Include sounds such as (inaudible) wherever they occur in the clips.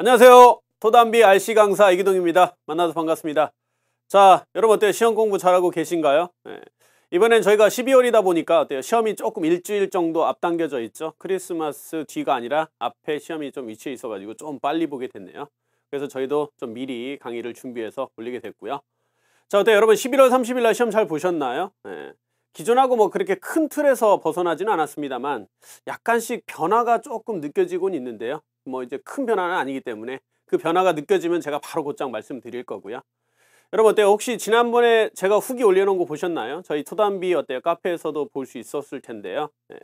안녕하세요. 토담비 RC 강사 이기동입니다. 만나서 반갑습니다. 자, 여러분 어때요? 시험 공부 잘하고 계신가요? 네. 이번엔 저희가 12월이다 보니까 어때요? 시험이 조금 일주일 정도 앞당겨져 있죠. 크리스마스 뒤가 아니라 앞에 시험이 좀 위치해 있어가지고 좀 빨리 보게 됐네요. 그래서 저희도 좀 미리 강의를 준비해서 올리게 됐고요. 자, 어때요? 여러분 11월 30일 날 시험 잘 보셨나요? 네. 기존하고 뭐 그렇게 큰 틀에서 벗어나지는 않았습니다만 약간씩 변화가 조금 느껴지곤 있는데요. 뭐 이제 큰 변화는 아니기 때문에 그 변화가 느껴지면 제가 바로 곧장 말씀드릴 거고요. 여러분 어때요? 혹시 지난번에 제가 후기 올려놓은 거 보셨나요? 저희 토담비 어때요? 카페에서도 볼 수 있었을 텐데요. 예.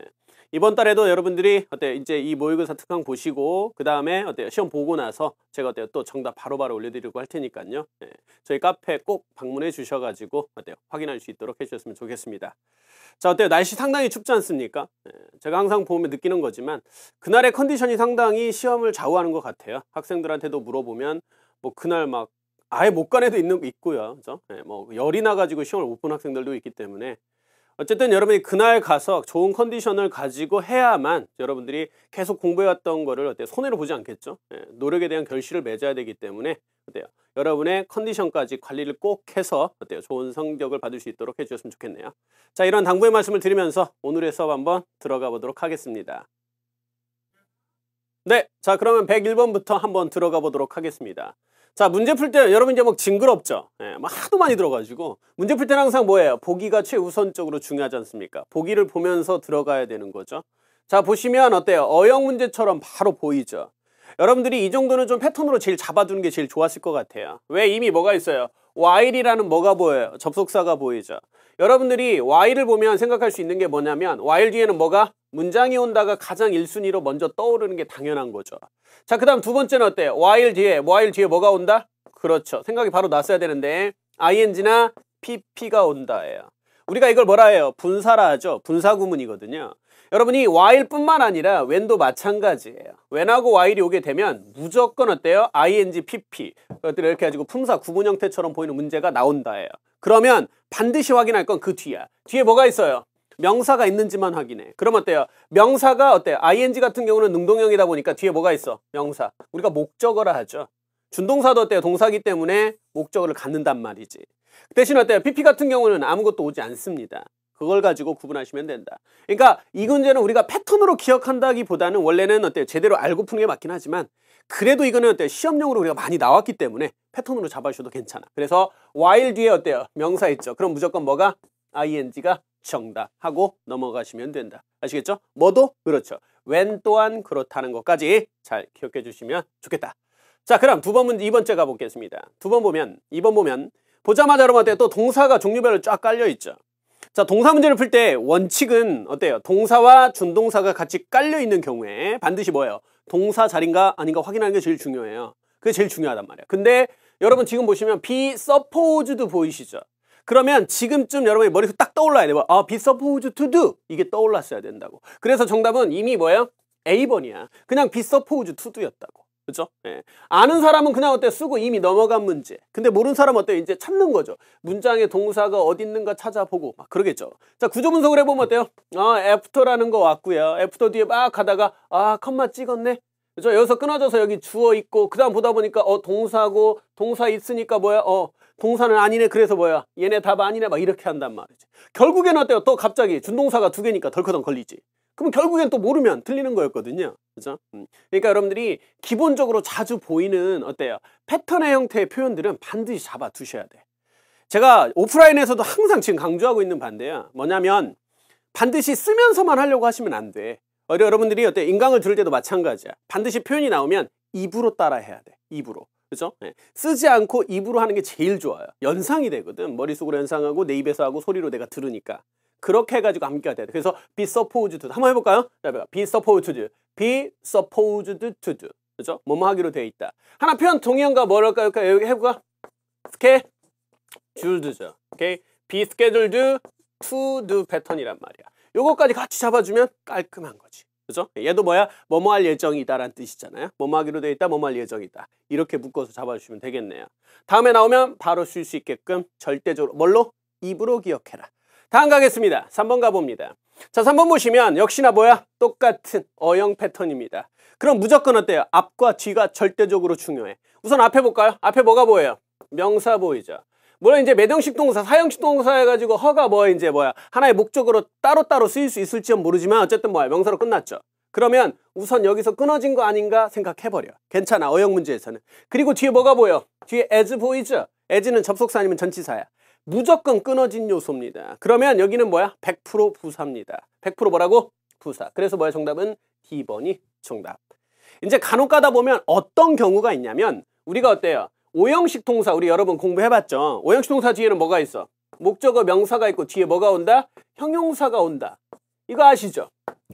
이번 달에도 여러분들이 어때 이제 이 모의고사 특강 보시고 그 다음에 어때요 시험 보고 나서 제가 어때요 또 정답 바로바로 바로 올려드리고 할 테니까요 예, 저희 카페 꼭 방문해 주셔가지고 어때요 확인할 수 있도록 해주셨으면 좋겠습니다 자 어때요 날씨 상당히 춥지 않습니까 예, 제가 항상 보면 느끼는 거지만 그날의 컨디션이 상당히 시험을 좌우하는 것 같아요 학생들한테도 물어보면 뭐 그날 막 아예 못간 애도 있는 있고요 그죠 예, 뭐 열이 나가지고 시험을 못 본 학생들도 있기 때문에 어쨌든 여러분이 그날 가서 좋은 컨디션을 가지고 해야만 여러분들이 계속 공부해왔던 거를 어때 손해를 보지 않겠죠. 예, 노력에 대한 결실을 맺어야 되기 때문에 어때요? 여러분의 컨디션까지 관리를 꼭 해서 어때요? 좋은 성적을 받을 수 있도록 해주셨으면 좋겠네요. 자, 이런 당부의 말씀을 드리면서 오늘의 수업 한번 들어가 보도록 하겠습니다. 네, 자 그러면 101번부터 한번 들어가 보도록 하겠습니다. 자 문제 풀 때 여러분 이제 막 뭐 징그럽죠. 예, 막 뭐 하도 많이 들어가지고 문제 풀 때는 항상 뭐예요? 보기가 최우선적으로 중요하지 않습니까? 보기를 보면서 들어가야 되는 거죠. 자 보시면 어때요? 어영 문제처럼 바로 보이죠. 여러분들이 이 정도는 좀 패턴으로 제일 잡아두는 게 제일 좋았을 것 같아요. 왜 이미 뭐가 있어요? while이라는 뭐가 보여요? 접속사가 보이죠. 여러분들이 why를 보면 생각할 수 있는 게 뭐냐면 while 뒤에는 뭐가? 문장이 온다가 가장 1순위로 먼저 떠오르는 게 당연한 거죠. 자, 그 다음 두 번째는 어때요? while 뒤에, while 뒤에 뭐가 온다? 그렇죠. 생각이 바로 났어야 되는데 ing나 pp가 온다예요. 우리가 이걸 뭐라 해요? 분사라 하죠. 분사구문이거든요. 여러분이 while뿐만 아니라 when도 마찬가지예요. when하고 while이 오게 되면 무조건 어때요? ing, pp 그것들을 이렇게 해가지고 품사 구분 형태처럼 보이는 문제가 나온다예요. 그러면 반드시 확인할 건 그 뒤야. 뒤에 뭐가 있어요? 명사가 있는지만 확인해. 그럼 어때요? 명사가 어때요? ing 같은 경우는 능동형이다 보니까 뒤에 뭐가 있어? 명사. 우리가 목적어라 하죠. 준동사도 어때요? 동사기 때문에 목적어를 갖는단 말이지. 대신 어때요? pp 같은 경우는 아무것도 오지 않습니다. 그걸 가지고 구분하시면 된다. 그러니까 이 문제는 우리가 패턴으로 기억한다기보다는 원래는 어때요? 제대로 알고 푸는 게 맞긴 하지만 그래도 이거는 어때요? 시험용으로 우리가 많이 나왔기 때문에 패턴으로 잡아주셔도 괜찮아. 그래서 while 뒤에 어때요? 명사 있죠. 그럼 무조건 뭐가? ing가 정답 하고 넘어가시면 된다. 아시겠죠? 뭐도 그렇죠. 웬 또한 그렇다는 것까지 잘 기억해 주시면 좋겠다. 자 그럼 두 번 문제 이번째 가보겠습니다. 두 번 보면 이번 보면 보자마자 여러분 어때요? 또 동사가 종류별로 쫙 깔려있죠. 자 동사 문제를 풀 때 원칙은 어때요? 동사와 준동사가 같이 깔려있는 경우에 반드시 뭐예요? 동사 자리인가 아닌가 확인하는 게 제일 중요해요. 그게 제일 중요하단 말이에요 근데 여러분 지금 보시면 비서포 u p p 보이시죠? 그러면 지금쯤 여러분이머리에서딱 떠올라야 돼요. 아, 비서포 u p p o 이게 떠올랐어야 된다고. 그래서 정답은 이미 뭐예요? A번이야. 그냥 비서포 u p p o 였다고 그죠? 예. 아는 사람은 그냥 어때 쓰고 이미 넘어간 문제. 근데 모르는 사람 은 어때 요 이제 찾는 거죠. 문장의 동사가 어디 있는가 찾아보고 막 그러겠죠. 자 구조 분석을 해보면 어때요? 아 애프터라는 거 왔고요. 애프터 뒤에 막 가다가 아 컴마 찍었네. 그죠? 여기서 끊어져서 여기 주어 있고 그 다음 보다 보니까 어 동사고 동사 있으니까 뭐야 어 동사는 아니네 그래서 뭐야 얘네 답 아니네 막 이렇게 한단 말이지 결국엔 어때요? 또 갑자기 준동사가 두 개니까 덜커덩 걸리지 그럼 결국엔 또 모르면 틀리는 거였거든요 그죠? 음. 그러니까 여러분들이 기본적으로 자주 보이는 어때요? 패턴의 형태의 표현들은 반드시 잡아 두셔야 돼 제가 오프라인에서도 항상 지금 강조하고 있는 반대야 뭐냐면 반드시 쓰면서만 하려고 하시면 안돼 여러분들이 어때 인강을 들을 때도 마찬가지야. 반드시 표현이 나오면 입으로 따라 해야 돼. 입으로. 그죠? 네. 쓰지 않고 입으로 하는 게 제일 좋아요. 연상이 되거든. 머릿속으로 연상하고 내 입에서 하고 소리로 내가 들으니까. 그렇게 해가지고 함께 가 돼야 돼. 그래서 be supposed 한번 해볼까요? 자, be supposed to do. be supposed to do. 그죠? 뭐뭐 하기로 돼 있다. 하나 표현 동의어가 뭐랄까요? 여기 해볼까? 스케줄드죠. 오케이? be scheduled to do 패턴이란 말이야. 요거까지 같이 잡아주면 깔끔한 거지. 그죠? 얘도 뭐야? 뭐뭐 할 예정이다라는 뜻이잖아요. 뭐뭐 하기로 돼 있다, 뭐뭐 할 예정이다. 이렇게 묶어서 잡아주시면 되겠네요. 다음에 나오면 바로 쓸 수 있게끔 절대적으로 뭘로? 입으로 기억해라. 다음 가겠습니다. 3번 가봅니다. 자, 3번 보시면 역시나 뭐야? 똑같은 어영 패턴입니다. 그럼 무조건 어때요? 앞과 뒤가 절대적으로 중요해. 우선 앞에 볼까요? 앞에 뭐가 보여요? 명사 보이죠? 물론 이제 매정식 동사, 사형식 동사 해가지고 허가 뭐 이제 뭐야 하나의 목적으로 따로따로 쓰일 수 있을지는 모르지만 어쨌든 뭐야 명사로 끝났죠. 그러면 우선 여기서 끊어진 거 아닌가 생각해버려. 괜찮아 어영 문제에서는. 그리고 뒤에 뭐가 보여? 뒤에 as 보이죠? as는 접속사 아니면 전치사야. 무조건 끊어진 요소입니다. 그러면 여기는 뭐야? 100% 부사입니다. 100% 뭐라고? 부사. 그래서 뭐야 정답은 D번이 정답. 이제 간혹 가다 보면 어떤 경우가 있냐면 우리가 어때요? 오형식 동사 우리 여러분 공부해봤죠? 오형식 동사 뒤에는 뭐가 있어? 목적어 명사가 있고 뒤에 뭐가 온다? 형용사가 온다. 이거 아시죠?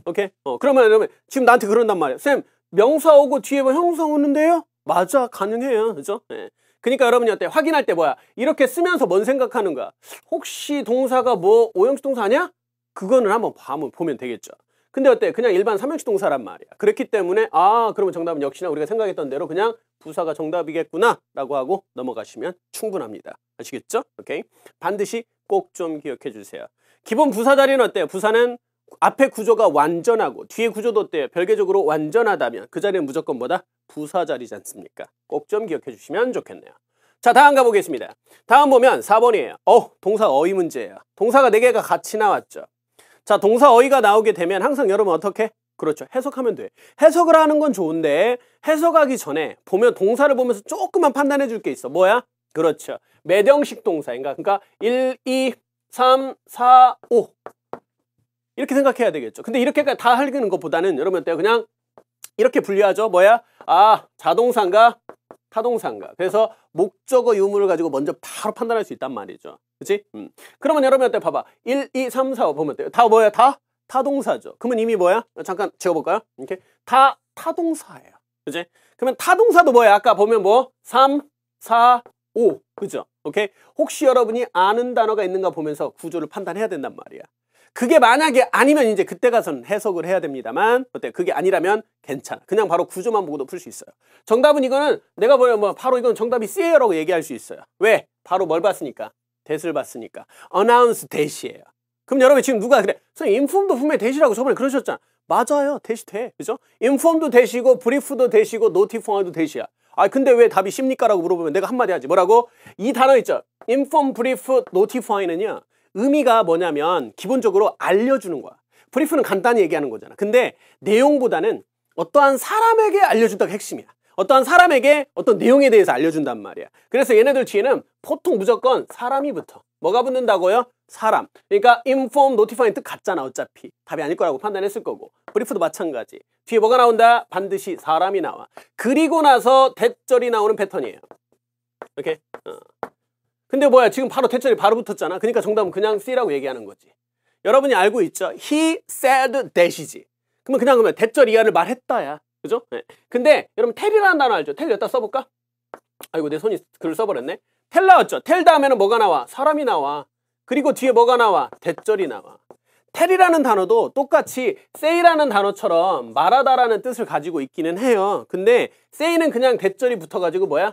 오케이? 어, 그러면 여러분 지금 나한테 그런단 말이야. 쌤 명사 오고 뒤에 뭐 형사 오는데요? 맞아 가능해요. 그죠? 예. 그러니까 여러분이 어때? 확인할 때 뭐야? 이렇게 쓰면서 뭔 생각하는 가 혹시 동사가 뭐 오형식 동사 아니야? 그거는 한번 보면 되겠죠. 근데 어때? 그냥 일반 삼형식 동사란 말이야. 그렇기 때문에 아 그러면 정답은 역시나 우리가 생각했던 대로 그냥 부사가 정답이겠구나 라고 하고 넘어가시면 충분합니다. 아시겠죠? 오케이? 반드시 꼭 좀 기억해 주세요. 기본 부사 자리는 어때요? 부사는 앞에 구조가 완전하고 뒤에 구조도 어때요? 별개적으로 완전하다면 그 자리는 무조건 뭐다? 부사 자리지 않습니까? 꼭 좀 기억해 주시면 좋겠네요. 자 다음 가보겠습니다. 다음 보면 4번이에요. 어 동사 어휘 문제예요. 동사가 4개가 같이 나왔죠. 자, 동사 어휘가 나오게 되면 항상 여러분 어떻게? 그렇죠. 해석하면 돼. 해석을 하는 건 좋은데 해석하기 전에 보면 동사를 보면서 조금만 판단해 줄 게 있어. 뭐야? 그렇죠. 매정식 동사인가? 그러니까 1, 2, 3, 4, 5 이렇게 생각해야 되겠죠. 근데 이렇게까지 다 하는 것보다는 여러분 어때요? 그냥 이렇게 분리하죠. 뭐야? 아, 자동사인가? 타동사인가? 그래서 목적어 유무를 가지고 먼저 바로 판단할 수 있단 말이죠. 그치? 음. 그러면 여러분 어때? 봐봐. 1, 2, 3, 4 5 보면 돼요다 뭐야? 다? 타동사죠. 그러면 이미 뭐야? 어, 잠깐 적어볼까요? 이렇게. 다 타동사예요. 그치? 그러면 타동사도 뭐야? 아까 보면 뭐? 3, 4, 5. 그죠? 오케이? 혹시 여러분이 아는 단어가 있는가 보면서 구조를 판단해야 된단 말이야. 그게 만약에 아니면 이제 그때 가서는 해석을 해야 됩니다만 어때 그게 아니라면 괜찮아 그냥 바로 구조만 보고도 풀 수 있어요 정답은 이거는 내가 보면 뭐 바로 이건 정답이 C예요라고 얘기할 수 있어요 왜? 바로 뭘 봤으니까 대시를 봤으니까 a 나운스 대시예요. 그럼 여러분 지금 누가 그래 선생님 인폼도 분명히 대시라고 저번에 그러셨잖아. 맞아요. 대시 돼. 그죠? 인폼도 대시고 브리프도 대시고 노티펑어도 대시야. 아 근데 왜 답이 십니까? 라고 물어보면 내가 한마디 하지. 뭐라고? 이 단어 있죠. 인폼, 브리프, 노티펑이는요 의미가 뭐냐면 기본적으로 알려주는 거야. 브리프는 간단히 얘기하는 거잖아. 근데 내용보다는 어떠한 사람에게 알려준다가 핵심이야. 어떤 사람에게 어떤 내용에 대해서 알려준단 말이야. 그래서 얘네들 뒤에는 보통 무조건 사람이 붙어. 뭐가 붙는다고요? 사람. 그러니까 inform, n o t i f y 뜻 같잖아 어차피. 답이 아닐 거라고 판단했을 거고. 브리프도 마찬가지. 뒤에 뭐가 나온다? 반드시 사람이 나와. 그리고 나서 대절이 나오는 패턴이에요. 이렇게. 어. 근데 뭐야 지금 바로 대절이 바로 붙었잖아. 그러니까 정답은 그냥 C라고 얘기하는 거지. 여러분이 알고 있죠? He said that이지. 그러면 그냥 그러면 대절 이하를 말했다야. 그죠? 네. 근데 여러분 텔이라는 단어 알죠? 텔 여기다 써볼까? 아이고 내 손이 글을 써버렸네. 텔 나왔죠? 텔 다음에는 뭐가 나와? 사람이 나와. 그리고 뒤에 뭐가 나와? 대절이 나와. 텔이라는 단어도 똑같이 세이라는 단어처럼 말하다라는 뜻을 가지고 있기는 해요. 근데 세이는 그냥 대절이 붙어가지고 뭐야?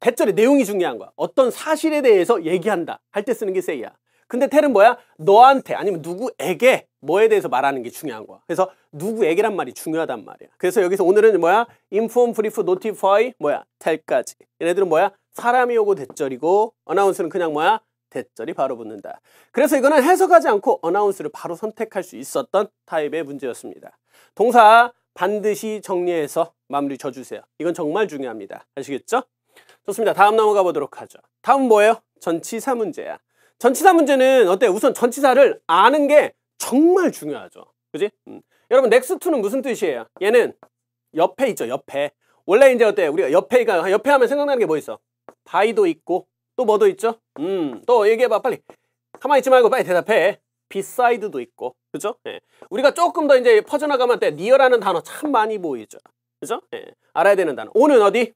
대절이 내용이 중요한 거야. 어떤 사실에 대해서 얘기한다 할 때 쓰는 게세이야 근데 텔은 뭐야? 너한테 아니면 누구에게 뭐에 대해서 말하는 게 중요한 거야. 그래서 누구에게란 말이 중요하단 말이야. 그래서 여기서 오늘은 뭐야? inform, brief, notify, 뭐야? 텔까지 얘네들은 뭐야? 사람이 오고 대절이고 어나운스는 그냥 뭐야? 대절이 바로 붙는다. 그래서 이거는 해석하지 않고 어나운스를 바로 선택할 수 있었던 타입의 문제였습니다. 동사 반드시 정리해서 마무리 쳐주세요. 이건 정말 중요합니다. 아시겠죠? 좋습니다. 다음 넘어가 보도록 하죠. 다음 뭐예요? 전치사 문제야. 전치사 문제는 어때? 우선 전치사를 아는 게 정말 중요하죠. 그지? 음. 여러분 넥스트는 무슨 뜻이에요? 얘는 옆에 있죠. 옆에. 원래 이제 어때? 우리가 옆에 가 옆에 하면 생각나는 게 뭐 있어? 바이도 있고 또 뭐도 있죠? 음. 또 얘기해 봐. 빨리. 가만히 있지 말고 빨리 대답해. 비사이드도 있고. 그죠? 예. 우리가 조금 더 이제 퍼져나가면 때 니어라는 단어 참 많이 보이죠. 그죠? 예. 알아야 되는 단어. 오는 어디?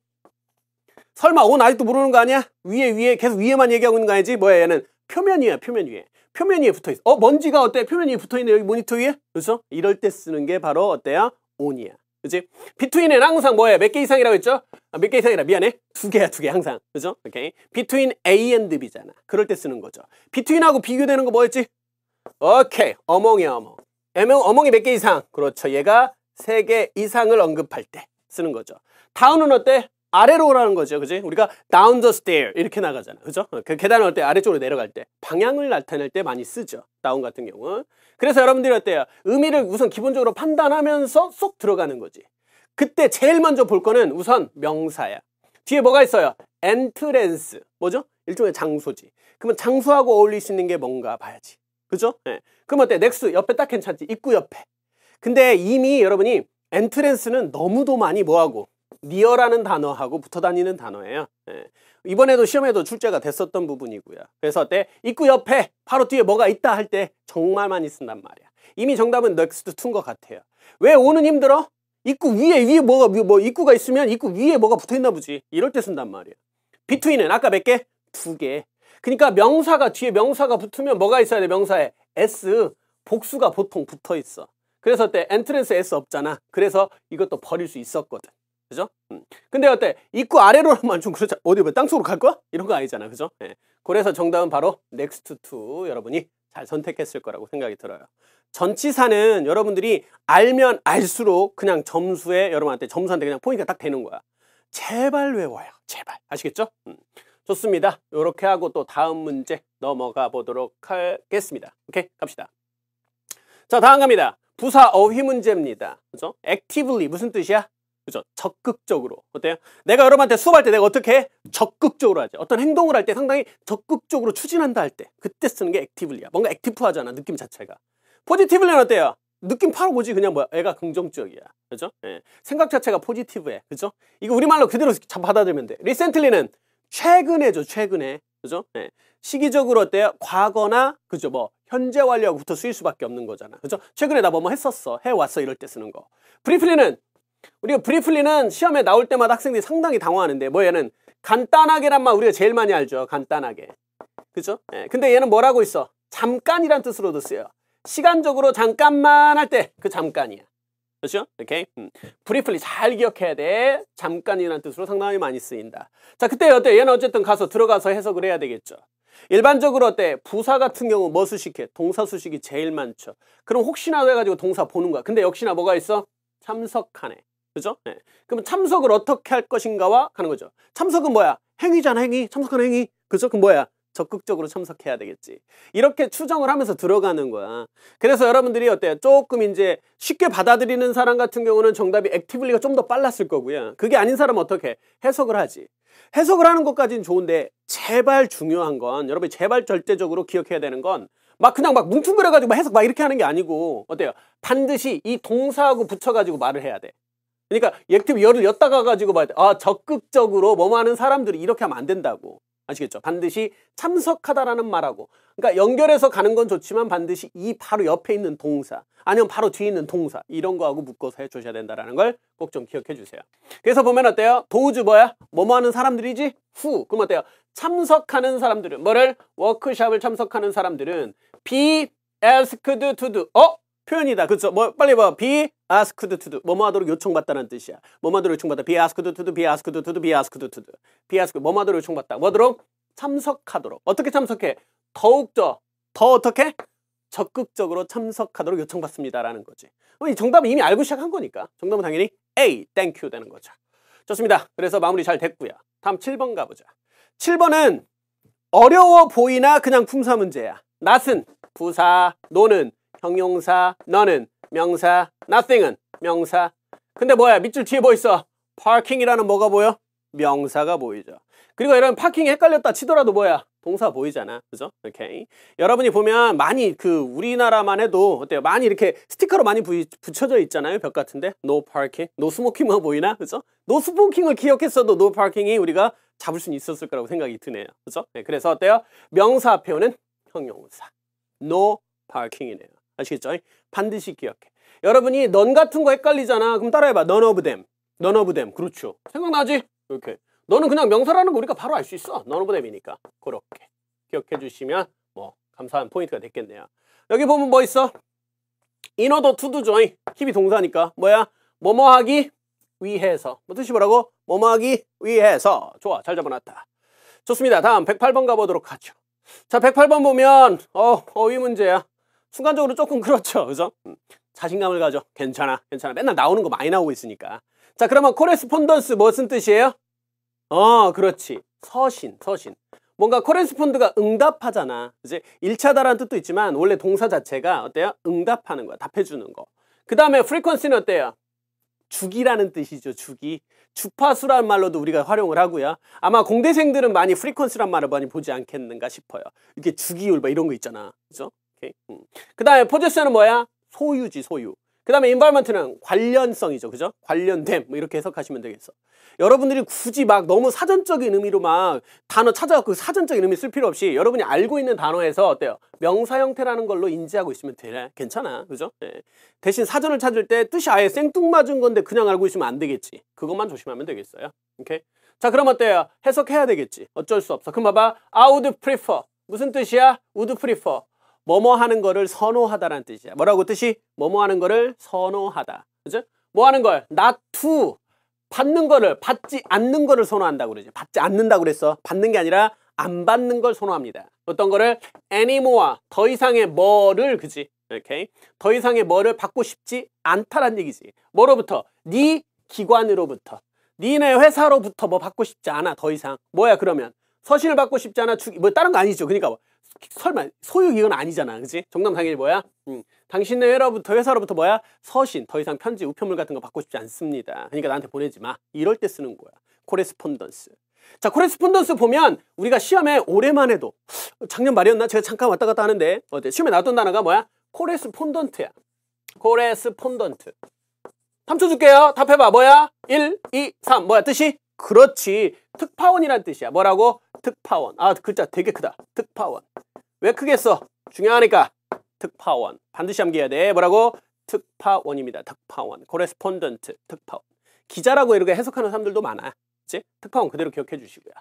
설마 온 아직도 모르는 거 아니야? 위에 위에 계속 위에만 얘기하고 있는 거 아니지? 뭐야 얘는 표면 위에 표면 위에 표면 위에 붙어 있어. 어 먼지가 어때? 표면 위에 붙어 있네 여기 모니터 위에. 그래서 이럴 때 쓰는 게 바로 어때야? 온이야. 그지? 비트윈은 항상 뭐예요? 몇 개 이상이라고 했죠? 아, 몇개 이상이라 미안해. 두 개야, 두 개 항상. 그죠? 오케이. 비트윈 A and B잖아. 그럴 때 쓰는 거죠. 비트윈하고 비교되는 거 뭐였지? 오케이. 어멍이 어멍. 어멍 어멍이 몇 개 이상. 그렇죠. 얘가 세 개 이상을 언급할 때 쓰는 거죠. 다운은 어때? 아래로 오라는 거죠. 그지? 우리가 down the stair 이렇게 나가잖아. 그죠? 그 계단을 올때 아래쪽으로 내려갈 때 방향을 나타낼 때 많이 쓰죠. down 같은 경우는. 그래서 여러분들이 어때요? 의미를 우선 기본적으로 판단하면서 쏙 들어가는 거지. 그때 제일 먼저 볼 거는 우선 명사야. 뒤에 뭐가 있어요? entrance. 뭐죠? 일종의 장소지. 그러면 장소하고 어울릴 수 있는 게 뭔가 봐야지. 그죠? 예. 그럼 어때? 넥스 옆에 딱 괜찮지? 입구 옆에. 근데 이미 여러분이 엔트랜스는 너무도 많이 뭐하고 니어라는 단어하고 붙어 다니는 단어예요. 예. 이번에도 시험에도 출제가 됐었던 부분이고요. 그래서 때 입구 옆에 바로 뒤에 뭐가 있다 할 때 정말 많이 쓴단 말이야. 이미 정답은 넥스트 툰것 같아요. 왜 오는 힘들어? 입구 위에 위에 뭐가 뭐, 뭐 입구가 있으면 입구 위에 뭐가 붙어 있나 보지. 이럴 때 쓴단 말이야. 비 e t w 은 아까 몇 개? 두 개. 그러니까 명사가 뒤에 명사가 붙으면 뭐가 있어야 돼? 명사에 s 복수가 보통 붙어 있어. 그래서 때엔트 t 스 s 없잖아. 그래서 이것도 버릴 수 있었거든. 그죠? 음. 근데 어때? 입구 아래로만 좀그렇죠 어디 왜 뭐 땅속으로 갈 거야? 이런 거 아니잖아. 그죠? 예. 그래서 정답은 바로 넥스트 투 여러분이 잘 선택했을 거라고 생각이 들어요. 전치사는 여러분들이 알면 알수록 그냥 점수에 여러분한테 점수한테 그냥 포인트가 딱 되는 거야. 제발 외워요. 제발. 아시겠죠? 음. 좋습니다. 이렇게 하고 또 다음 문제 넘어가 보도록 하겠습니다. 오케이? 갑시다. 자, 다음 갑니다. 부사 어휘 문제입니다. 그죠? actively 무슨 뜻이야? 그죠? 적극적으로. 어때요? 내가 여러분한테 수업할 때 내가 어떻게 해? 적극적으로 하죠. 어떤 행동을 할 때 상당히 적극적으로 추진한다 할 때 그때 쓰는 게 액티블리야. 뭔가 액티프하잖아. 느낌 자체가. 포지티블리는 어때요? 느낌 파로보지 그냥 뭐야 애가 긍정적이야 그죠 예. 생각 자체가 포지티브해 그죠 이거 우리말로 그대로 받아들면 돼 리센틀리는 최근에죠 최근에 그죠 예. 시기적으로 어때요 과거나 그죠 뭐 현재 완료하고부터 쓰일 수밖에 없는 거잖아 그죠 최근에 나 뭐뭐 했었어 해왔어 이럴 때 쓰는 거 브리플리는 우리가 브리플리는 시험에 나올 때마다 학생들이 상당히 당황하는데 뭐 얘는 간단하게란 말 우리가 제일 많이 알죠. 간단하게. 그죠? 예. 근데 얘는 뭐라고 있어? 잠깐이란 뜻으로도 쓰여요. 시간적으로 잠깐만 할 때 그 잠깐이야. 그렇죠? 오케이. 음. 브리플리 잘 기억해야 돼. 잠깐이란 뜻으로 상당히 많이 쓰인다. 자, 그때 어때? 얘는 어쨌든 가서 들어가서 해석을 해야 되겠죠. 일반적으로 어때? 부사 같은 경우 뭐 수식해? 동사 수식이 제일 많죠. 그럼 혹시나 해가지고 동사 보는 거야. 근데 역시나 뭐가 있어? 참석하네. 그죠? 네. 예. 그럼 참석을 어떻게 할 것인가와 하는 거죠. 참석은 뭐야? 행위잖아, 행위. 참석하는 행위. 그죠? 그럼 뭐야? 적극적으로 참석해야 되겠지. 이렇게 추정을 하면서 들어가는 거야. 그래서 여러분들이 어때요? 조금 이제 쉽게 받아들이는 사람 같은 경우는 정답이 액티블리가 좀 더 빨랐을 거고요. 그게 아닌 사람은 어떻게? 해석을 하지. 해석을 하는 것까지는 좋은데 제발 중요한 건 여러분이 제발 절대적으로 기억해야 되는 건막 그냥 막 뭉뚱그려가지고 막 해석 막 이렇게 하는 게 아니고 어때요? 반드시 이 동사하고 붙여가지고 말을 해야 돼. 그러니까 액티브 열을 엿다가 가지고 봐야 돼. 아 적극적으로 뭐 하는 사람들이 이렇게 하면 안 된다고. 아시겠죠? 반드시 참석하다라는 말하고 그러니까 연결해서 가는 건 좋지만 반드시 이 바로 옆에 있는 동사 아니면 바로 뒤에 있는 동사 이런 거하고 묶어서 해주셔야 된다는 걸 꼭 좀 기억해 주세요. 그래서 보면 어때요? 도우즈 뭐야? 뭐뭐 하는 사람들이지? 후 그럼 어때요? 참석하는 사람들은 뭐를? 워크샵을 참석하는 사람들은 be asked to do. 어? 표현이다. 그렇죠? 뭐 빨리 봐. be asked to do. 뭐뭐 하도록 요청받다는 뜻이야. 뭐뭐 하도록 요청받다. be asked to do. be asked to do. be asked to do. be asked 뭐뭐 하도록 요청받다. 뭐 하도록 참석하도록. 어떻게 참석해? 더욱 더더 어떻게? 적극적으로 참석하도록 요청받습니다라는 거지. 이 정답은 이미 알고 시작한 거니까. 정답은 당연히 A, thank you 되는 거죠. 좋습니다. 그래서 마무리 잘 됐고요. 다음 7번 가보자. 7번은 어려워 보이나 그냥 품사 문제야. 낫은 부사, 노는 형용사, 너는 명사, nothing은 명사. 근데 뭐야? 밑줄 뒤에 뭐 있어? parking이라는 뭐가 보여? 명사가 보이죠. 그리고 이런 파킹 이 헷갈렸다 치더라도 뭐야? 동사 보이잖아. 그죠? 오케이. 여러분이 보면 많이 그 우리나라만 해도 어때요? 많이 이렇게 스티커로 많이 부 붙여져 있잖아요. 벽 같은데. no parking, no smoking만 보이나? 그죠? no smoking을 기억했어도 no parking이 우리가 잡을 수는 있었을 거라고 생각이 드네요. 그죠? 네, 그래서 어때요? 명사 표현은 형용사. No parking이네요. 아시겠죠? 반드시 기억해. 여러분이 넌 같은 거 헷갈리잖아. 그럼 따라해봐. None of them. None of them. 그렇죠. 생각나지? 이렇게. 너는 그냥 명사라는 거 우리가 바로 알 수 있어. None of them이니까. 그렇게. 기억해 주시면 뭐 감사한 포인트가 됐겠네요. 여기 보면 뭐 있어? In order to do join. 힙이 동사니까. 뭐야? 뭐뭐 하기 위해서. 뭐 뜻이 뭐라고? 뭐뭐 하기 위해서. 좋아. 잘 잡아놨다. 좋습니다. 다음 108번 가보도록 하죠. 자 108번 보면 어 어휘 문제야 순간적으로 조금 그렇죠 그죠 음, 자신감을 가져 괜찮아 괜찮아 맨날 나오는 거 많이 나오고 있으니까 자 그러면 코레스폰던스 무슨 뜻이에요? 어 그렇지 서신 서신 뭔가 코레스폰드가 응답하잖아 이제 1차다라는 뜻도 있지만 원래 동사 자체가 어때요? 응답하는 거야 답해주는 거그 다음에 프리퀀시는 어때요? 주기라는 뜻이죠. 주기. 주파수란 말로도 우리가 활용을 하고요. 아마 공대생들은 많이 프리퀀스란 말을 많이 보지 않겠는가 싶어요. 이렇게 주기율 막 이런 거 있잖아. 그죠? 음. 그 다음에 포지션은 뭐야? 소유지 소유. 그 다음에 environment는 관련성이죠. 그죠? 관련됨 뭐 이렇게 해석하시면 되겠어. 여러분들이 굳이 막 너무 사전적인 의미로 막 단어 찾아서그 사전적인 의미 쓸 필요 없이 여러분이 알고 있는 단어에서 어때요? 명사 형태라는 걸로 인지하고 있으면 되나? 괜찮아. 그죠? 네. 대신 사전을 찾을 때 뜻이 아예 생뚱맞은 건데 그냥 알고 있으면 안 되겠지. 그것만 조심하면 되겠어요. 오케이? 자 그럼 어때요? 해석해야 되겠지. 어쩔 수 없어. 그럼 봐봐. I would prefer. 무슨 뜻이야? would prefer. 뭐뭐 하는 거를 선호하다라는 뜻이야. 뭐라고 뜻이? 뭐뭐 하는 거를 선호하다. 그죠? 뭐 하는 걸? not to 받는 거를 받지 않는 거를 선호한다고 그러지. 받지 않는다고 그랬어. 받는 게 아니라 안 받는 걸 선호합니다. 어떤 거를 anymore와 더 이상의 뭐를 그지? 이렇게. 더 이상의 뭐를 받고 싶지 않다란 얘기지. 뭐로부터? 네 기관으로부터. 니네 회사로부터 뭐 받고 싶지 않아 더 이상 뭐야 그러면 서신을 받고 싶지 않아 주... 뭐 다른 거 아니죠 그러니까 뭐 설마 소유 이건 아니잖아 그지 정답 당연히 뭐야? 음, 당신의 회로부터 회사로부터 뭐야? 서신 더 이상 편지 우편물 같은 거 받고 싶지 않습니다 그러니까 나한테 보내지 마 이럴 때 쓰는 거야 코레스폰던스 자 코레스폰던스 보면 우리가 시험에 오랜만 해도 작년 말이었나? 제가 잠깐 왔다 갔다 하는데 어때? 시험에 나왔던 단어가 뭐야? 코레스폰던트야 코레스폰던트 3초 줄게요 답해봐 뭐야? 1, 2, 3 뭐야 뜻이? 그렇지 특파원이란 뜻이야 뭐라고? 특파원. 아, 글자 되게 크다. 특파원. 왜 크겠어? 중요하니까. 특파원. 반드시 암기해야 돼. 뭐라고? 특파원입니다. 특파원. 코레스폰던트. 특파원. 기자라고 이렇게 해석하는 사람들도 많아. 그치? 특파원 그대로 기억해 주시고요.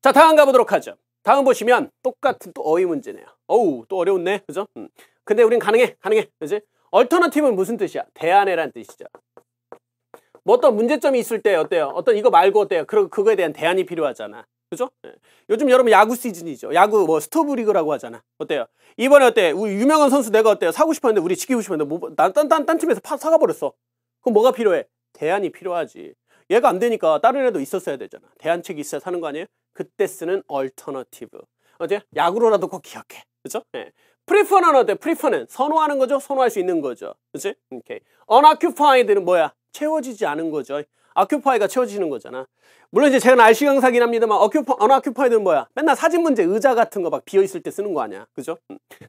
자, 다음 가보도록 하죠. 다음 보시면 똑같은 또 어휘 문제네요. 어우, 또어려운데 그죠? 음. 근데 우린 가능해. 가능해. 그지? 얼터너티브는 무슨 뜻이야? 대안해란 뜻이죠. 뭐 어떤 문제점이 있을 때 어때요? 어떤 이거 말고 어때요? 그러, 그거에 대한 대안이 필요하잖아. 그죠? 예. 요즘 여러분 야구 시즌이죠. 야구 뭐 스토브 리그라고 하잖아. 어때요? 이번에 어때? 우리 유명한 선수 내가 어때요? 사고 싶었는데 우리 지키고 싶었는데 뭐딴딴딴 딴 팀에서 파, 사가 버렸어. 그럼 뭐가 필요해? 대안이 필요하지. 얘가 안 되니까 다른 애도 있었어야 되잖아. 대안책이 있어야 사는 거 아니에요? 그때 쓰는 얼터너티브. 어때? 야구로라도 꼭 기억해. 그죠? 예. 프리퍼는 어때? 프리퍼는 선호하는 거죠. 선호할 수 있는 거죠. 그렇지? 오케이. u n o c c u p i 는 뭐야? 채워지지 않은 거죠. 어큐파이가 채워지는 거잖아. 물론 이제 제가 날씨 강사긴 합니다만 어큐파, 언어큐파이는 뭐야? 맨날 사진 문제 의자 같은 거 막 비어있을 때 쓰는 거 아니야. 그죠?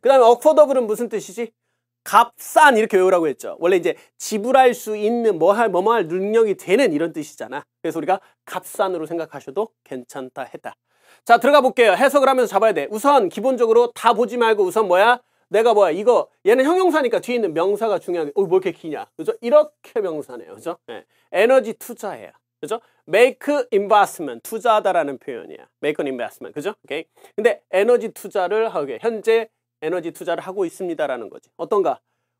그 다음에 어퍼더블은 무슨 뜻이지? 값싼 이렇게 외우라고 했죠. 원래 이제 지불할 수 있는 뭐할 뭐뭐 할 능력이 되는 이런 뜻이잖아. 그래서 우리가 값싼으로 생각하셔도 괜찮다 했다. 자 들어가 볼게요. 해석을 하면서 잡아야 돼. 우선 기본적으로 다 보지 말고 우선 뭐야? 내가 뭐야 이거 얘는 형용사니까 뒤에 있는 명사가 중요하게 어뭐 이렇게 기냐 그죠? 이렇게 명사네요 그죠? 네. 에너지 투자해요 그죠? make investment 투자하다라는 표현이야 make an investment 그죠? 오케이 근데 에너지 투자를 하게 현재 에너지 투자를 하고 있습니다라는 거지 어떤가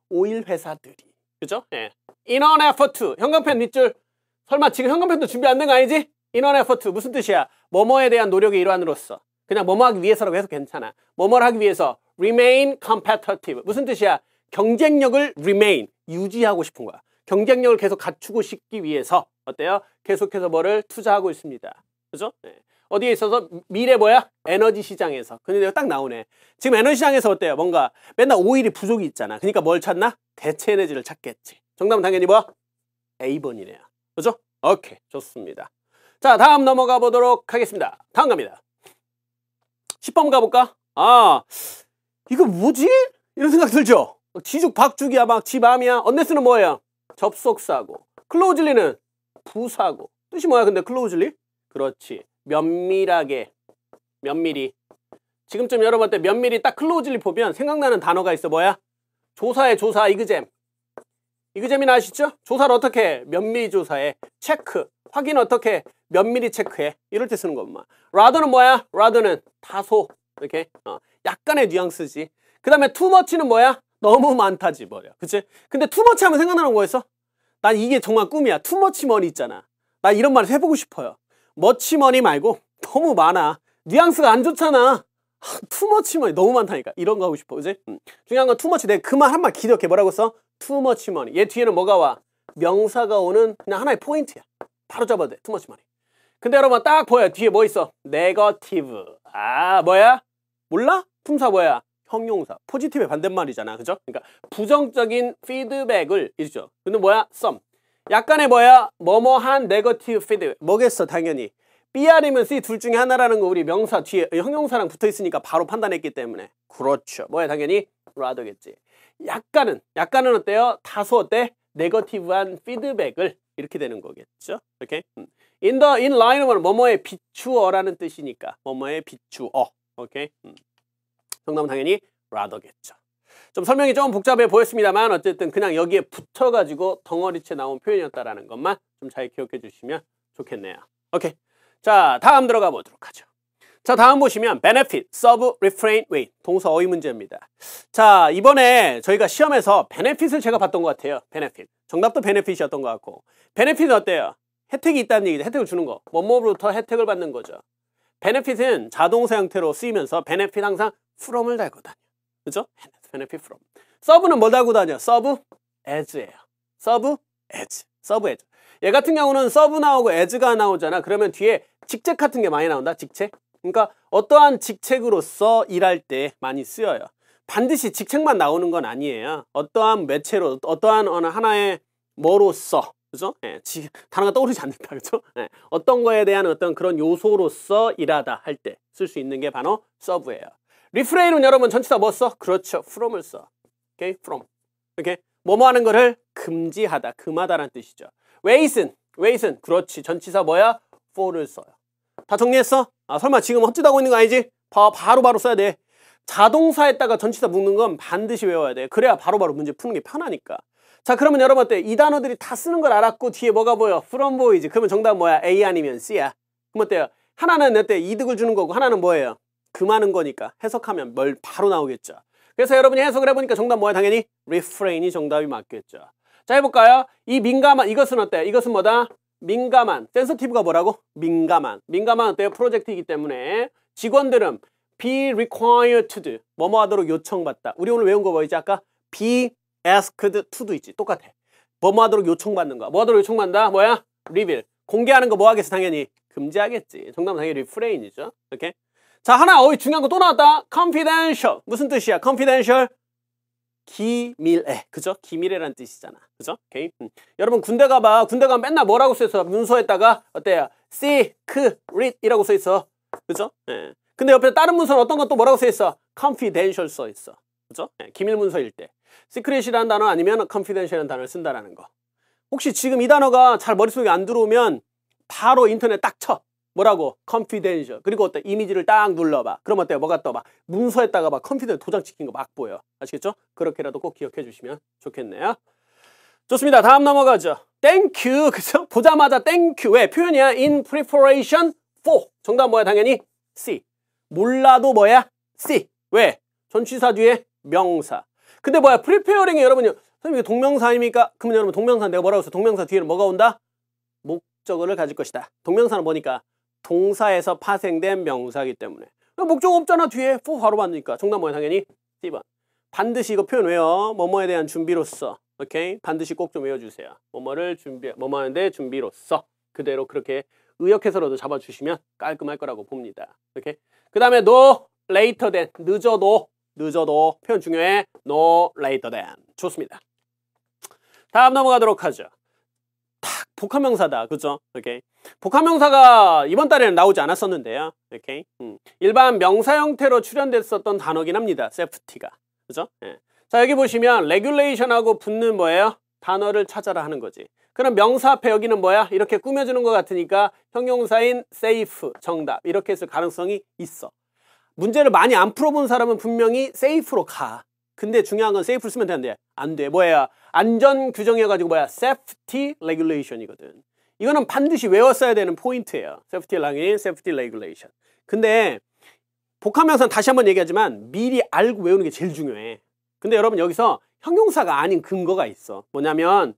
오일 회사들이 그죠? 예. 네. in an effort 현관펜 밑줄 설마 지금 현관펜도 준비 안 된 거 아니지? in an effort 무슨 뜻이야 뭐뭐에 대한 노력의 일환으로서 그냥 뭐뭐 하기 위해서라고 해서 괜찮아 뭐뭐를 하기 위해서 remain competitive. 무슨 뜻이야? 경쟁력을 remain, 유지하고 싶은 거야. 경쟁력을 계속 갖추고 싶기 위해서 어때요? 계속해서 뭐를 투자하고 있습니다. 그죠? 네. 어디에 있어서 미래 뭐야? 에너지 시장에서. 근데 딱 나오네. 지금 에너지 시장에서 어때요? 뭔가 맨날 오일이 부족이 있잖아. 그러니까 뭘 찾나? 대체 에너지를 찾겠지. 정답은 당연히 뭐? A번이네요. 그죠? 오케이. 좋습니다. 자, 다음 넘어가 보도록 하겠습니다. 다음 갑니다. 10번 가볼까? 아, 이거 뭐지? 이런 생각 들죠? 지죽 박죽이야 막지밤이야 언네스는 뭐야? 접속사고 클로즐리는 부사고 뜻이 뭐야 근데 클로즐리 그렇지 면밀하게 면밀히 지금쯤 여러분한테 면밀히 딱클로즐리 보면 생각나는 단어가 있어 뭐야? 조사의 조사 이그잼 이그잼이나 아시죠? 조사를 어떻게 해? 면밀히 조사해 체크 확인 어떻게 해? 면밀히 체크해 이럴 때 쓰는 것만 라더는 뭐야? 라더는 다소 이렇게 어. 약간의 뉘앙스지. 그 다음에 투머치는 뭐야? 너무 많다지 뭐야. 그치? 근데 투머치 하면 생각나는 거였어? 난 이게 정말 꿈이야. 투머치 머니 있잖아. 나 이런 말 해보고 싶어요. 머치 머니 말고 너무 많아. 뉘앙스가 안 좋잖아. 투머치 머니 너무 많다니까. 이런 거 하고 싶어. 그지? 음. 중요한 건 투머치. 내가 그 말 한 말 기억해. 뭐라고 써? 투머치 머니. 얘 뒤에는 뭐가 와? 명사가 오는 그냥 하나의 포인트야. 바로 잡아야 돼. 투머치 머니. 근데 여러분 딱 보여. 뒤에 뭐 있어? 네거티브. 아 뭐야? 몰라? 품사 뭐야? 형용사. 포지티브의 반대말이잖아. 그죠? 그러니까 부정적인 피드백을 이죠. 근데 뭐야? 썸. 약간의 뭐야? 뭐뭐한 네거티브 피드백. 뭐겠어, 당연히. B 아니면 C 둘 중에 하나라는 거 우리 명사 뒤에 형용사랑 붙어 있으니까 바로 판단했기 때문에 그렇죠 뭐야 당연히 라더겠지 약간은 약간은 어때요? 다소 어때? 네거티브한 피드백을 이렇게 되는 거겠죠 이렇게 음. in the in line 뭐뭐의 비추어라는 뜻이니까 뭐뭐의 비추어 오케이 음. 정답은 당연히 rather겠죠. 좀 설명이 좀 복잡해 보였습니다만 어쨌든 그냥 여기에 붙어가지고 덩어리째 나온 표현이었다라는 것만 좀 잘 기억해 주시면 좋겠네요. 오케이. 자, 다음 들어가 보도록 하죠. 자, 다음 보시면 benefit, serve, refrain, wait 동서 어휘 문제입니다. 자, 이번에 저희가 시험에서 benefit을 제가 봤던 것 같아요. benefit. 정답도 benefit이었던 것 같고 b e n e f i t 어때요? 혜택이 있다는 얘기죠. 혜택을 주는 거. 뭐뭐로부터 혜택을 받는 거죠. 베네핏은 자동사 형태로 쓰이면서 베네핏 항상 from을 달고 다녀. 그죠? benefit from. 서브는 뭘 달고 다녀? 서브 as예요. 서브 as. 서브 as. 얘 같은 경우는 서브 나오고 as가 나오잖아. 그러면 뒤에 직책 같은 게 많이 나온다. 직책. 그러니까 어떠한 직책으로서 일할 때 많이 쓰여요. 반드시 직책만 나오는 건 아니에요. 어떠한 매체로, 어떠한 어느 하나의 뭐로써 그죠? 예, 지, 단어가 떠오르지 않는다. 그죠? 예, 어떤 거에 대한 어떤 그런 요소로서 일하다 할 때 쓸 수 있는 게 바로 서브예요. 리프레인은 여러분 전치사 뭐 써? 그렇죠. from을 써. 오케이? from. 이렇게 뭐뭐 하는 거를 금지하다, 금하다라는 뜻이죠. wait은, wait은 그렇지. 전치사 뭐야? for를 써요. 다 정리했어? 아, 설마 지금 헛짓하고 있는 거 아니지? 바, 바로 바로 써야 돼. 자동사에다가 전치사 묶는 건 반드시 외워야 돼. 그래야 바로바로 바로 문제 푸는 게 편하니까. 자 그러면 여러분 어때요? 이 단어들이 다 쓰는 걸 알았고 뒤에 뭐가 보여? from boys 그러면 정답 뭐야? A 아니면 C야 그럼 어때요? 하나는 내 때 이득을 주는 거고 하나는 뭐예요? 금하는 거니까 해석하면 뭘 바로 나오겠죠 그래서 여러분이 해석을 해보니까 정답 뭐야? 당연히 refrain이 정답이 맞겠죠 자 해볼까요? 이 민감한 이것은 어때요? 이것은 뭐다? 민감한 센서티브가 뭐라고? 민감한 민감한 어때요? 프로젝트이기 때문에 직원들은 be required to do 뭐뭐 하도록 요청받다 우리 오늘 외운 거 뭐였지 아까? be asked to도 있지. 똑같아. 뭐뭐 하도록 요청받는 거야. 뭐 하도록 요청받는다? 뭐야? 리빌. 공개하는 거 뭐 하겠어? 당연히 금지하겠지. 정답은 당연히 리프레인이죠 이렇게. 자, 하나 어이 중요한 거 또 나왔다. confidential. 무슨 뜻이야? confidential. 기밀에. 그죠? 기밀에란 뜻이잖아. 그죠? 오케이. 음. 여러분 군대 가봐. 군대 가면 맨날 뭐라고 써 있어? 문서에다가 어때요? secret이라고 써 있어. 그죠? 예. 근데 옆에 다른 문서는 어떤 건 또 뭐라고 써 있어? confidential 써 있어. 그죠? 예. 기밀 문서일 때. 시크릿이라는 단어 아니면 confidential이라는 단어를 쓴다라는 거. 혹시 지금 이 단어가 잘 머릿속에 안 들어오면 바로 인터넷 딱 쳐. 뭐라고? confidential. 그리고 어때? 이미지를 딱 눌러봐. 그럼 어때요? 뭐가 떠 봐? 문서에다가 막 confidential 도장 찍힌 거 막 보여. 아시겠죠? 그렇게라도 꼭 기억해 주시면 좋겠네요. 좋습니다. 다음 넘어가죠. thank you. (laughs) 그죠? 보자마자 thank you. 왜? 표현이야. in preparation for. 정답 뭐야? 당연히 C. 몰라도 뭐야? C. 왜? 전치사 뒤에 명사. 근데 뭐야 프리페어링이 여러분이 선생님 이게 동명사입니까? 그러면 여러분 동명사 내가 뭐라고 했어? 동명사 뒤에는 뭐가 온다? 목적어를 가질 것이다. 동명사는 뭐니까? 동사에서 파생된 명사이기 때문에 목적 없잖아 뒤에 for 바로 받으니까 정답 뭐야 당연히 C번 네 반드시 이거 표현 왜요? 뭐뭐에 대한 준비로써 오케이? 반드시 꼭 좀 외워주세요. 뭐뭐를 준비, 뭐뭐하는데 준비로써 그대로 그렇게 의역해서라도 잡아주시면 깔끔할 거라고 봅니다. 오케이? 그 다음에 no later than, 늦어도 늦어도 표현 중요해. No later than. 좋습니다. 다음 넘어가도록 하죠. 탁 복합명사다. 그죠? 오케이. 복합명사가 이번 달에는 나오지 않았었는데요. 오케이. 음. 일반 명사 형태로 출연됐었던 단어긴 합니다. 세프티가. 그죠? 예. 자, 여기 보시면 r e g u l a t i o n 하고 붙는 뭐예요? 단어를 찾아라 하는 거지. 그럼 명사 앞에 여기는 뭐야? 이렇게 꾸며주는 것 같으니까 형용사인 safe 정답 이렇게 했을 가능성이 있어. 문제를 많이 안 풀어본 사람은 분명히 세이프로 가. 근데 중요한 건 세이프를 쓰면 되는데 안 돼. 뭐야? 안전 규정이어가지고 뭐야? safety regulation이거든. 이거는 반드시 외웠어야 되는 포인트예요. safety langin, safety regulation. 근데 복합명사 다시 한번 얘기하지만 미리 알고 외우는 게 제일 중요해. 근데 여러분 여기서 형용사가 아닌 근거가 있어. 뭐냐면